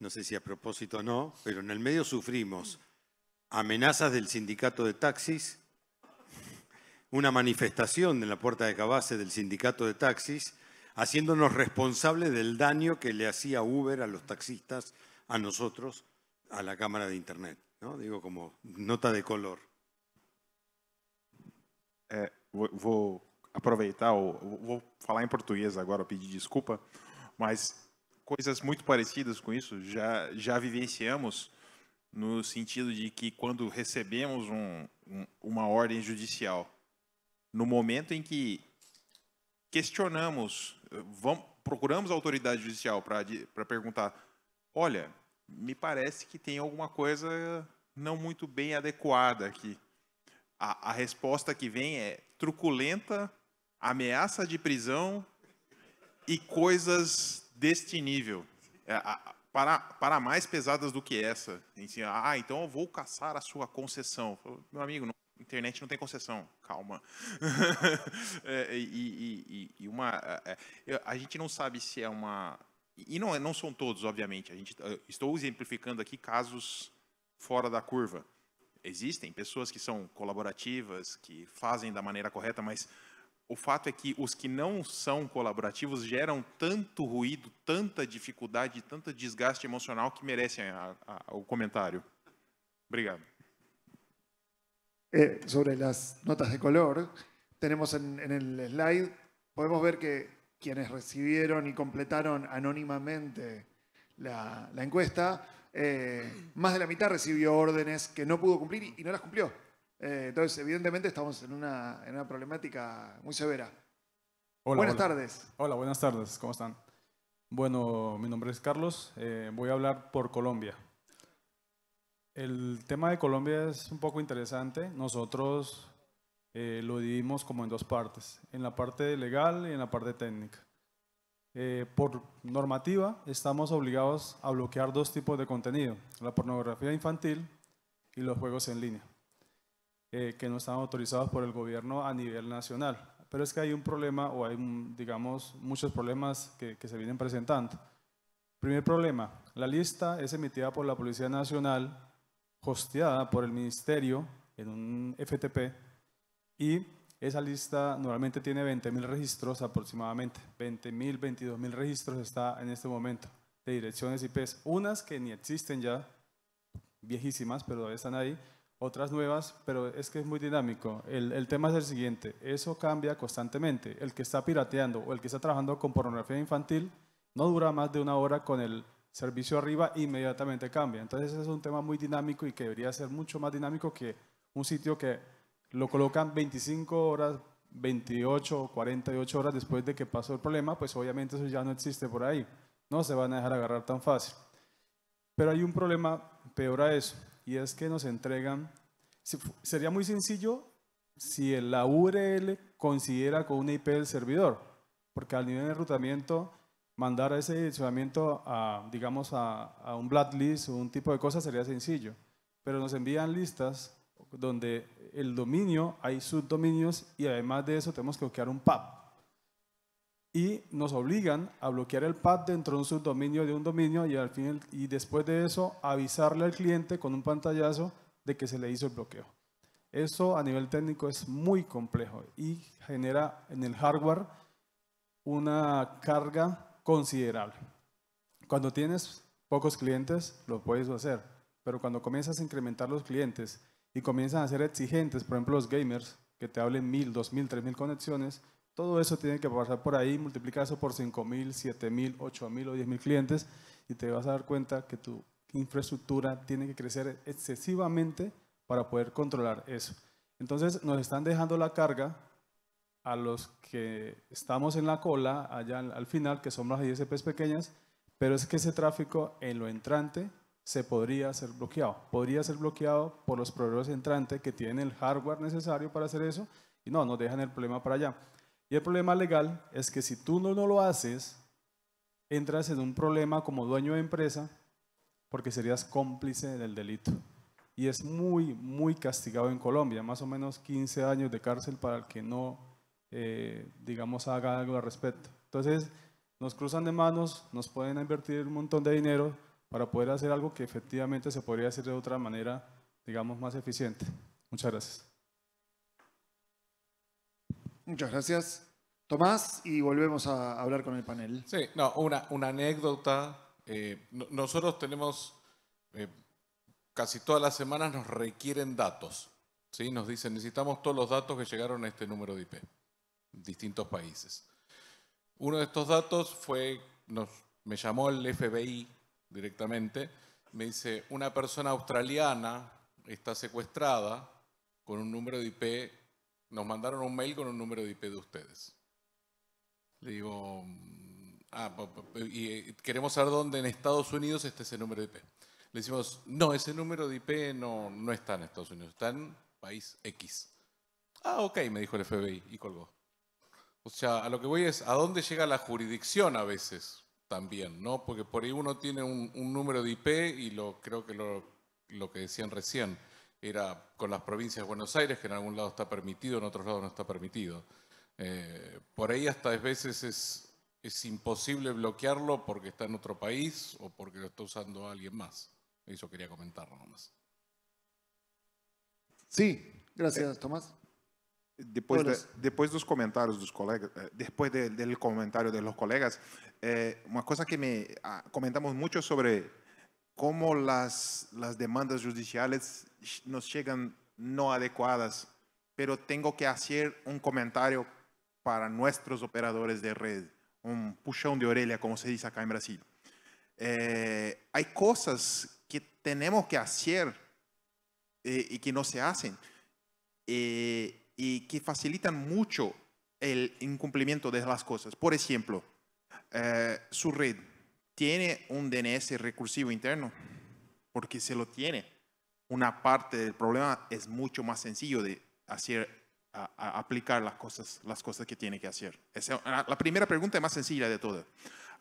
No sé si a propósito o no, pero en el medio sufrimos amenazas del sindicato de taxis, una manifestación en la puerta de Cabace del sindicato de taxis, haciéndonos responsable del daño que le hacía Uber a los taxistas, a nosotros, a la Cámara de Internet. ¿no? Digo, como nota de color. voy vou, vou, aproveitar, a falar em português agora, pedir desculpa, mas coisas muito parecidas com isso já, vivenciamos no sentido de que quando recebemos um, um, uma ordem judicial, no momento em que questionamos, vamos, procuramos a autoridade judicial para perguntar, olha, me parece que tem alguma coisa não muito bem adequada aqui. A, a resposta que vem é truculenta, ameaça de prisão e coisas deste nível. É, a, para, para mais pesadas do que essa. Assim, ah, então eu vou caçar a sua concessão. Meu amigo, não, internet não tem concessão, calma. [laughs] é, e, e, e, uma, é, é a gente não sabe se é uma. E não, é, não são todos, obviamente. A gente, estou exemplificando aqui casos fora da curva. Existem pessoas que são colaborativas, que fazem da maneira correta, mas o fato é que os que não são colaborativos geram tanto ruído, tanta dificuldade, tanto desgaste emocional que merecem a, a, o comentário. Obrigado. Eh, sobre as notas de color, temos no el slide, podemos ver que quienes recibieron y completaron anónimamente la, la encuesta, eh, más de la mitad recibió órdenes que no pudo cumplir y no las cumplió. Eh, entonces, evidentemente estamos en una, en una problemática muy severa. Hola, buenas tardes. Hola, buenas tardes. ¿Cómo están? Bueno, mi nombre es Carlos. Eh, voy a hablar por Colombia. El tema de Colombia es un poco interesante. Nosotros eh, lo dividimos como en dos partes, en la parte legal y en la parte técnica. por normativa estamos obligados a bloquear dos tipos de contenido, la pornografía infantil y los juegos en línea. Eh, que no están autorizados por el gobierno a nivel nacional. Pero es que hay un problema o hay, digamos, muchos problemas que, se vienen presentando. Primer problema, la lista es emitida por la Policía Nacional, hosteada por el Ministerio en un FTP y esa lista normalmente tiene 20.000 registros aproximadamente, 20.000, 22.000 registros está en este momento de direcciones IPs, unas que ni existen ya, viejísimas, pero están ahí, otras nuevas, pero es que es muy dinámico. El, el, tema es el siguiente, eso cambia constantemente. El que está pirateando o el que está trabajando con pornografía infantil no dura más de una hora con el servicio arriba, inmediatamente cambia. Entonces es un tema muy dinámico y que debería ser mucho más dinámico que un sitio que lo colocan 25 horas, 28 48 horas después de que pasó el problema, pues obviamente eso ya no existe por ahí. No se van a dejar agarrar tan fácil. Pero hay un problema peor a eso y es que nos entregan, sería muy sencillo si la URL considera con una IP del servidor, porque al nivel de enrutamiento, mandar ese direccionamiento a, digamos, a, un blacklist o un tipo de cosa sería sencillo, pero nos envían listas donde el dominio, hay subdominios y además de eso tenemos que bloquear un PAP y nos obligan a bloquear el pad dentro de un subdominio de un dominio y, al final y después de eso avisarle al cliente con un pantallazo de que se le hizo el bloqueo. Eso a nivel técnico es muy complejo y genera en el hardware una carga considerable. Cuando tienes pocos clientes, lo puedes hacer, pero cuando comienzas a incrementar los clientes y comienzan a ser exigentes, por ejemplo los gamers, que te hablen mil, dos mil, tres mil conexiones, todo eso tiene que pasar por ahí, multiplicar eso por 5.000, 7.000, 8.000 o 10.000 clientes y te vas a dar cuenta que tu infraestructura tiene que crecer excesivamente para poder controlar eso. Entonces nos están dejando la carga a los que estamos en la cola, allá al final, que son las ISPs pequeñas, pero es que ese tráfico en lo entrante se podría ser bloqueado. Podría ser bloqueado por los proveedores entrantes que tienen el hardware necesario para hacer eso y no, nos dejan el problema para allá. Y el problema legal es que si tú no, lo haces, entras en un problema como dueño de empresa porque serías cómplice del delito. Y es muy, muy castigado en Colombia, más o menos 15 años de cárcel para el que no, eh, digamos, haga algo al respecto. Entonces, nos cruzan de manos, nos pueden invertir un montón de dinero para poder hacer algo que efectivamente se podría hacer de otra manera, digamos, más eficiente. Muchas gracias. Muchas gracias. Tomás, y volvemos a hablar con el panel. Sí, no, una, anécdota. Eh, nosotros tenemos, eh, casi todas las semanas nos requieren datos. ¿sí? Nos dicen, necesitamos todos los datos que llegaron a este número de IP, distintos países. Uno de estos datos fue, nos, me llamó el FBI directamente, me dice, una persona australiana está secuestrada con un número de IP nos mandaron un mail con un número de IP de ustedes. Le digo, mm, ah, y eh, queremos saber dónde en Estados Unidos está ese número de IP. Le decimos, no, ese número de IP no, no está en Estados Unidos, está en país X. Ah, ok, me dijo el FBI y colgó. O sea, a lo que voy es a dónde llega la jurisdicción a veces también, ¿no? Porque por ahí uno tiene un, número de IP y lo creo que lo que decían recién era con las provincias de Buenos Aires, que en algún lado está permitido, en otros lados no está permitido. Eh, por ahí hasta a veces es, es imposible bloquearlo porque está en otro país o porque lo está usando alguien más. Eso quería comentar nomás. Sí, gracias, eh, Tomás. Después de, los comentarios colegas, eh, después del comentario de los colegas, una cosa que me ah, comentamos mucho sobre cómo las, las demandas judiciales nos llegan no adecuadas, pero tengo que hacer un comentario para nuestros operadores de red, un puchón de orella, como se dice acá en Brasil. Eh, hay cosas que tenemos que hacer eh, y que no se hacen eh, y que facilitan mucho el incumplimiento de las cosas. Por ejemplo, su red tiene un DNS recursivo interno, porque se lo tiene. Una parte del problema es mucho más sencillo de hacer, aplicar las cosas, las cosas que tiene que hacer. la primera pregunta es más sencilla de todas.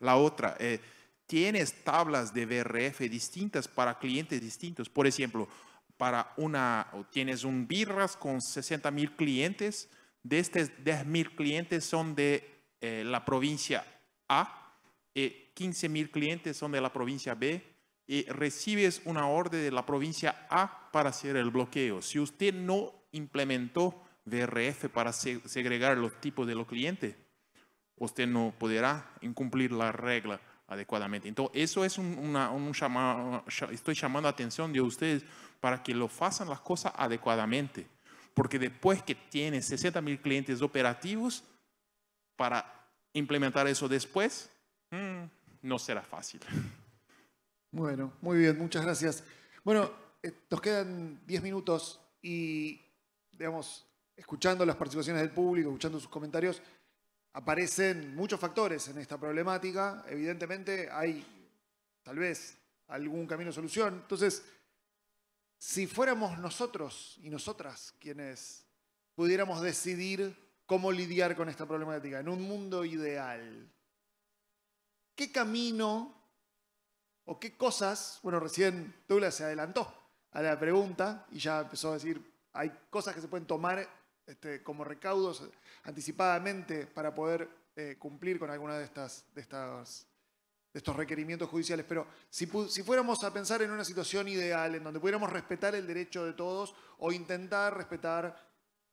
La otra, eh, ¿tienes tablas de BRF distintas para clientes distintos? Por ejemplo, para una, tienes un birras con 60 mil clientes, de estos 10 mil clientes son de eh, la provincia A, eh, 15 mil clientes son de la provincia B y eh, recibes una orden de la provincia A para hacer el bloqueo. Si usted no implementó VRF para segregar los tipos de los clientes, usted no podrá incumplir la regla adecuadamente. Entonces, eso es un, llamado, estoy llamando la atención de ustedes para que lo hagan las cosas adecuadamente. Porque después que tiene 60 mil clientes operativos, para implementar eso después, Mm, no será fácil. Bueno, muy bien, muchas gracias. Bueno, eh, nos quedan diez minutos y, digamos, escuchando las participaciones del público, escuchando sus comentarios, aparecen muchos factores en esta problemática. Evidentemente hay, tal vez, algún camino de solución. Entonces, si fuéramos nosotros y nosotras quienes pudiéramos decidir cómo lidiar con esta problemática en un mundo ideal, qué camino o qué cosas, bueno, recién Douglas se adelantó a la pregunta y ya empezó a decir, hay cosas que se pueden tomar este, como recaudos anticipadamente para poder eh, cumplir con alguna de estas, de estos requerimientos judiciales, pero si, fuéramos a pensar en una situación ideal en donde pudiéramos respetar el derecho de todos o intentar respetar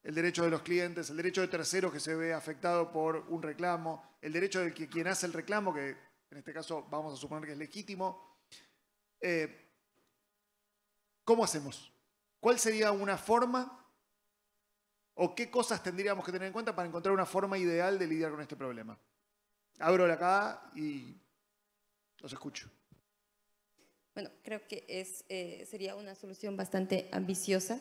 el derecho de los clientes, el derecho de terceros que se ve afectado por un reclamo, el derecho de quien hace el reclamo, que en este caso vamos a suponer que es legítimo, eh, ¿cómo hacemos? ¿Cuál sería una forma o qué cosas tendríamos que tener en cuenta para encontrar una forma ideal de lidiar con este problema? Abro la cara y los escucho. Bueno, creo que eh, sería una solución bastante ambiciosa,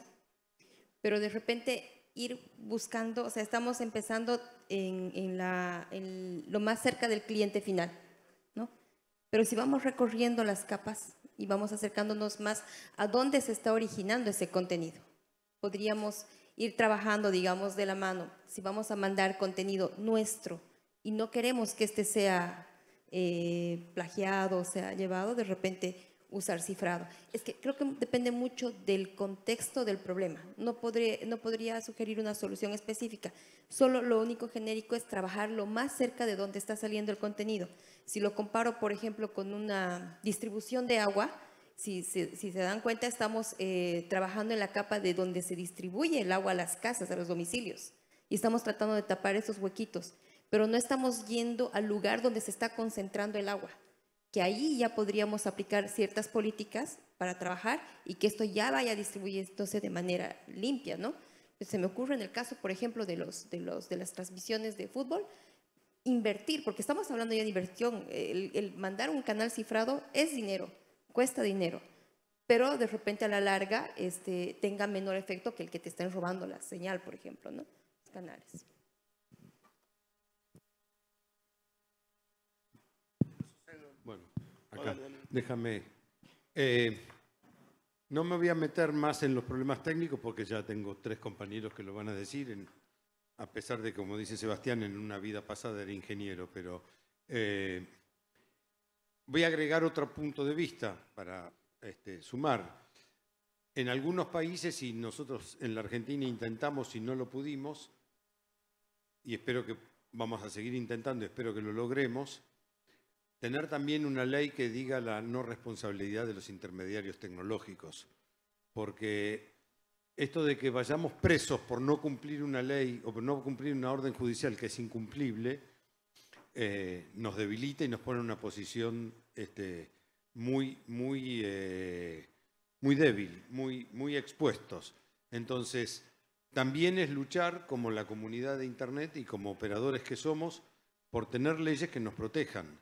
pero de repente ir buscando, o sea, estamos empezando en, en lo más cerca del cliente final. Pero si vamos recorriendo las capas y vamos acercándonos más a dónde se está originando ese contenido, podríamos ir trabajando, digamos, de la mano. Si vamos a mandar contenido nuestro y no queremos que este sea plagiado eh, plagiado, sea llevado, de repente usar cifrado. Es que creo que depende mucho del contexto del problema. No, podría sugerir una solución específica. Solo lo único genérico es trabajar lo más cerca de dónde está saliendo el contenido. Si lo comparo, por ejemplo, con una distribución de agua, si, se dan cuenta, estamos eh, trabajando en la capa de donde se distribuye el agua a las casas, a los domicilios, y estamos tratando de tapar esos huequitos, pero no estamos yendo al lugar donde se está concentrando el agua, que ahí ya podríamos aplicar ciertas políticas para trabajar y que esto ya vaya entonces de manera limpia, ¿no? se me ocurre en el caso, por ejemplo, de, los, los, de las transmisiones de fútbol, invertir, porque estamos hablando ya de inversión, el, mandar un canal cifrado es dinero, cuesta dinero, pero de repente a la larga este, tenga menor efecto que el que te estén robando la señal, por ejemplo, ¿no? Los canales. Bueno, acá, déjame. Eh, no me voy a meter más en los problemas técnicos porque ya tengo tres compañeros que lo van a decir en a pesar de, como dice Sebastián, en una vida pasada era ingeniero, pero eh, voy a agregar otro punto de vista para este, sumar. En algunos países, y nosotros en la Argentina intentamos y no lo pudimos, y espero que vamos a seguir intentando, espero que lo logremos, tener también una ley que diga la no responsabilidad de los intermediarios tecnológicos, porque esto de que vayamos presos por no cumplir una ley o por no cumplir una orden judicial que es incumplible, eh, nos debilita y nos pone en una posición este, muy, muy, eh, muy débil, muy, muy expuestos. Entonces, también es luchar como la comunidad de Internet y como operadores que somos por tener leyes que nos protejan,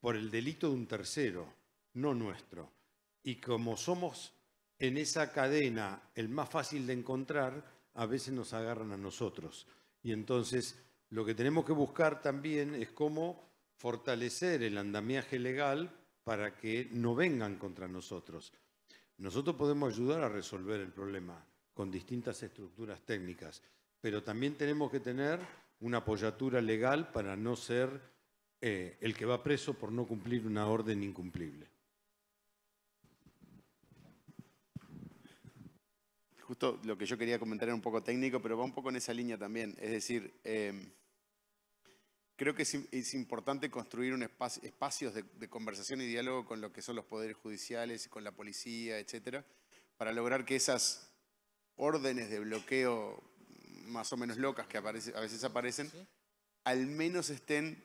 por el delito de un tercero, no nuestro. Y como somos en esa cadena, el más fácil de encontrar, a veces nos agarran a nosotros. Y entonces lo que tenemos que buscar también es cómo fortalecer el andamiaje legal para que no vengan contra nosotros. Nosotros podemos ayudar a resolver el problema con distintas estructuras técnicas, pero también tenemos que tener una apoyatura legal para no ser eh, el que va preso por no cumplir una orden incumplible. justo lo que yo quería comentar era un poco técnico, pero va un poco en esa línea también. Es decir, eh, creo que es, importante construir un espacio, espacios de, conversación y diálogo con lo que son los poderes judiciales, con la policía, etcétera, para lograr que esas órdenes de bloqueo más o menos locas que a veces aparecen, al menos estén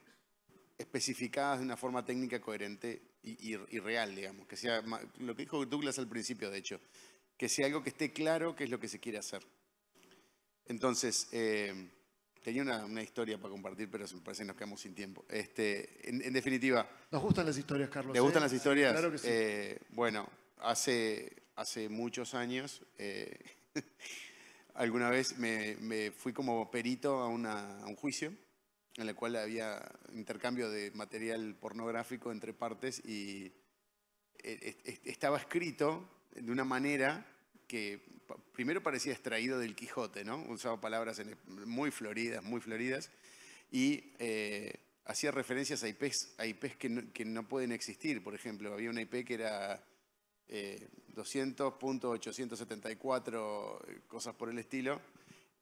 especificadas de una forma técnica coherente y, real, digamos, que sea lo que dijo Douglas al principio, de hecho, que sea algo que esté claro qué es lo que se quiere hacer. Entonces, eh, tenía una, una, historia para compartir, pero me parece que nos quedamos sin tiempo. Este, en, definitiva... Nos gustan las historias, Carlos. ¿Te gustan ¿eh? las historias? Claro que sí. Eh, bueno, hace, hace muchos años, [laughs] alguna vez me, me, fui como perito a, una, a un juicio en el cual había intercambio de material pornográfico entre partes y estaba escrito de una manera que primero parecía extraído del Quijote, ¿no? Usaba palabras e, muy floridas, muy floridas, y eh, hacía referencias a IPs, a que, no, pueden existir. Por ejemplo, había una IP que era 200.874, eh, eh, cosas por el estilo,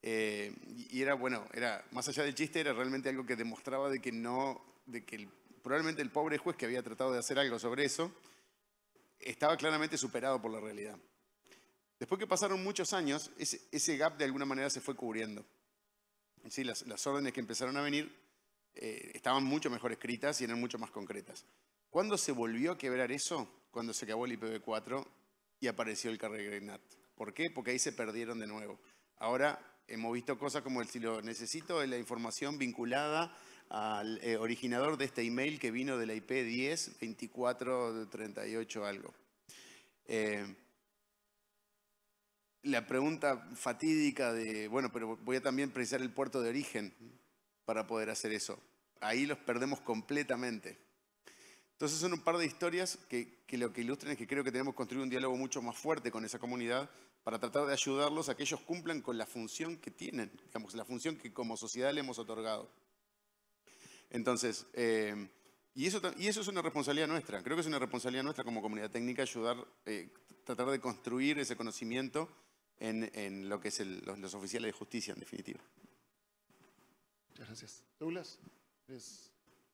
y era, bueno, era, más allá del chiste, era realmente algo que demostraba de que no, que probablemente el pobre juez que había tratado de hacer algo sobre eso, estaba claramente superado por la realidad. Después que pasaron muchos años, ese, gap de alguna manera se fue cubriendo. Sí, las, órdenes que empezaron a venir eh, estaban mucho mejor escritas y eran mucho más concretas. ¿Cuándo se volvió a quebrar eso? Cuando se acabó el IPv4 y apareció el carregrenat. Grenat. ¿Por qué? Porque ahí se perdieron de nuevo. Ahora hemos visto cosas como el si lo necesito la información vinculada al eh, originador de este email que vino de la IP 10 2438 algo. Eh, la pregunta fatídica de, bueno, pero voy a también precisar el puerto de origen para poder hacer eso. Ahí los perdemos completamente. Entonces son un par de historias que, que lo que ilustran es que creo que tenemos que construir un diálogo mucho más fuerte con esa comunidad para tratar de ayudarlos a que ellos cumplan con la función que tienen, digamos, la función que como sociedad le hemos otorgado. Entonces, eh, y, eso, y eso es una responsabilidad nuestra. Creo que es una responsabilidad nuestra como comunidad técnica ayudar, eh, tratar de construir ese conocimiento en, en lo que es los, oficiales de justicia, en definitiva. Muchas gracias. Douglas.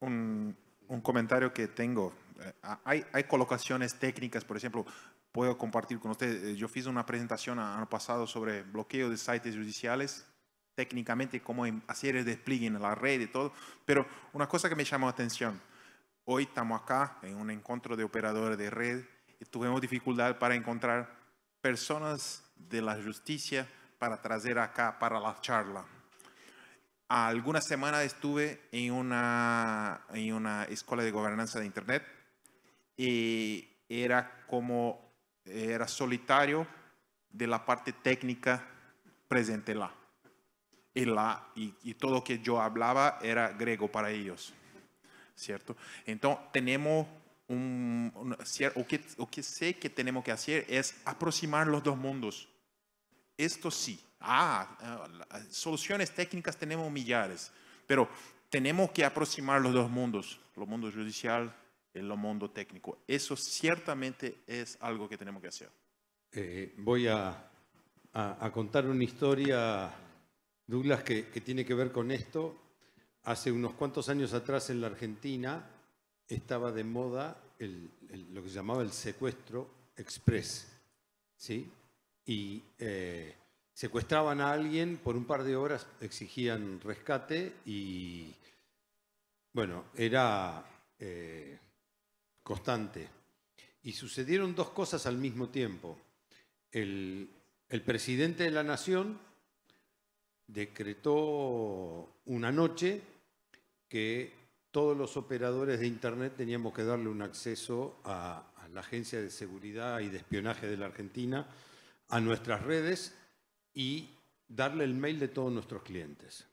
Un, un, comentario que tengo. Eh, hay, colocaciones técnicas, por ejemplo, puedo compartir con ustedes. Yo hice una presentación el año pasado sobre bloqueo de sites judiciales técnicamente cómo em, hacer el despliegue en la red y todo. Pero una cosa que me llamó la atención, hoy estamos acá en un encuentro de operadores de red y tuvimos dificultad para encontrar personas de la justicia para traer acá para la charla. Algunas semanas estuve en una, en una escuela de gobernanza de Internet y era como, era solitario de la parte técnica presente la y, la, y, todo lo que yo hablaba era griego para ellos, ¿cierto? Entonces tenemos un, cierto o que, o que sé que tenemos que hacer es aproximar los dos mundos. Esto sí. Ah, ah soluciones técnicas tenemos millares, pero tenemos que aproximar los dos mundos, el mundo judicial y el mundo técnico. Eso ciertamente es algo que tenemos que hacer. Eh, voy a, a contar una historia Douglas, que, tiene que ver con esto. Hace unos cuantos años atrás en la Argentina estaba de moda lo que se llamaba el secuestro express. ¿sí? Y eh, secuestraban a alguien, por un par de horas exigían rescate y, bueno, era eh, constante. Y sucedieron dos cosas al mismo tiempo. el presidente de la nación decretó una noche que todos los operadores de Internet teníamos que darle un acceso a, la Agencia de Seguridad y de Espionaje de la Argentina, a nuestras redes y darle el mail de todos nuestros clientes.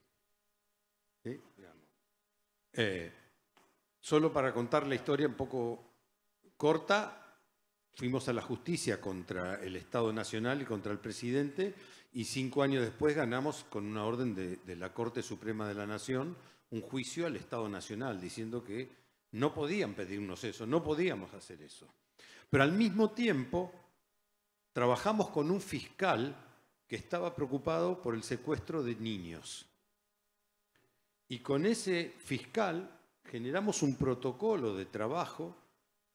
Eh, solo para contar la historia un poco corta, fuimos a la justicia contra el Estado Nacional y contra el presidente y cinco años después ganamos con una orden de, la Corte Suprema de la Nación un juicio al Estado Nacional diciendo que no podían pedirnos eso, no podíamos hacer eso. Pero al mismo tiempo trabajamos con un fiscal que estaba preocupado por el secuestro de niños. Y con ese fiscal generamos un protocolo de trabajo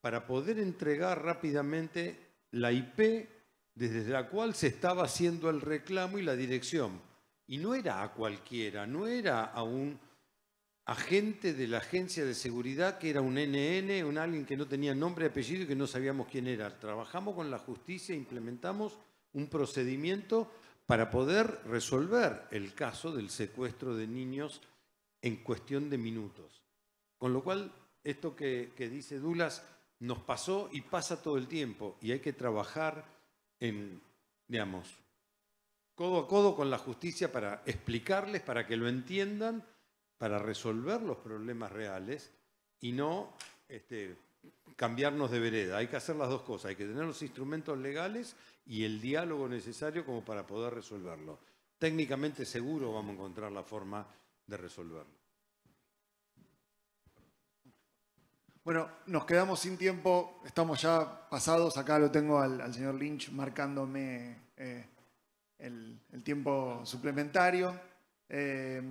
para poder entregar rápidamente la IP desde la cual se estaba haciendo el reclamo y la dirección. Y no era a cualquiera, no era a un agente de la agencia de seguridad que era un NN, un alguien que no tenía nombre, apellido y que no sabíamos quién era. Trabajamos con la justicia, implementamos un procedimiento para poder resolver el caso del secuestro de niños en cuestión de minutos. Con lo cual, esto que, que dice Dulas nos pasó y pasa todo el tiempo y hay que trabajar en, digamos, codo a codo con la justicia para explicarles, para que lo entiendan, para resolver los problemas reales y no este, cambiarnos de vereda. Hay que hacer las dos cosas, hay que tener los instrumentos legales y el diálogo necesario como para poder resolverlo. Técnicamente seguro vamos a encontrar la forma de resolverlo. Bueno, nos quedamos sin tiempo, estamos ya pasados, acá lo tengo al, señor Lynch marcándome eh, el, tiempo suplementario, eh,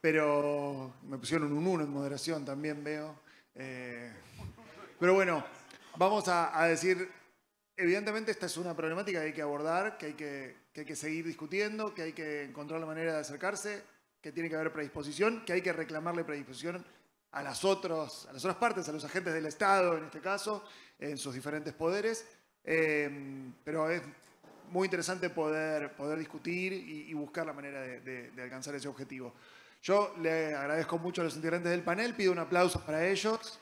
pero me pusieron un uno en moderación también veo. Eh, pero bueno, vamos a, decir, evidentemente esta es una problemática que hay que abordar, que hay que, que hay que seguir discutiendo, que hay que encontrar la manera de acercarse, que tiene que haber predisposición, que hay que reclamarle predisposición a las, a las otras partes, a los agentes del Estado en este caso, en sus diferentes poderes. Em, pero es muy interesante poder, poder discutir y, buscar la manera de, alcanzar ese objetivo. Yo le agradezco mucho a los integrantes del panel, pido un aplauso para ellos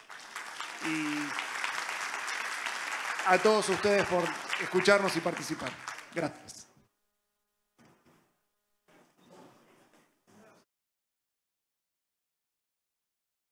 y a todos ustedes por escucharnos y participar. Gracias.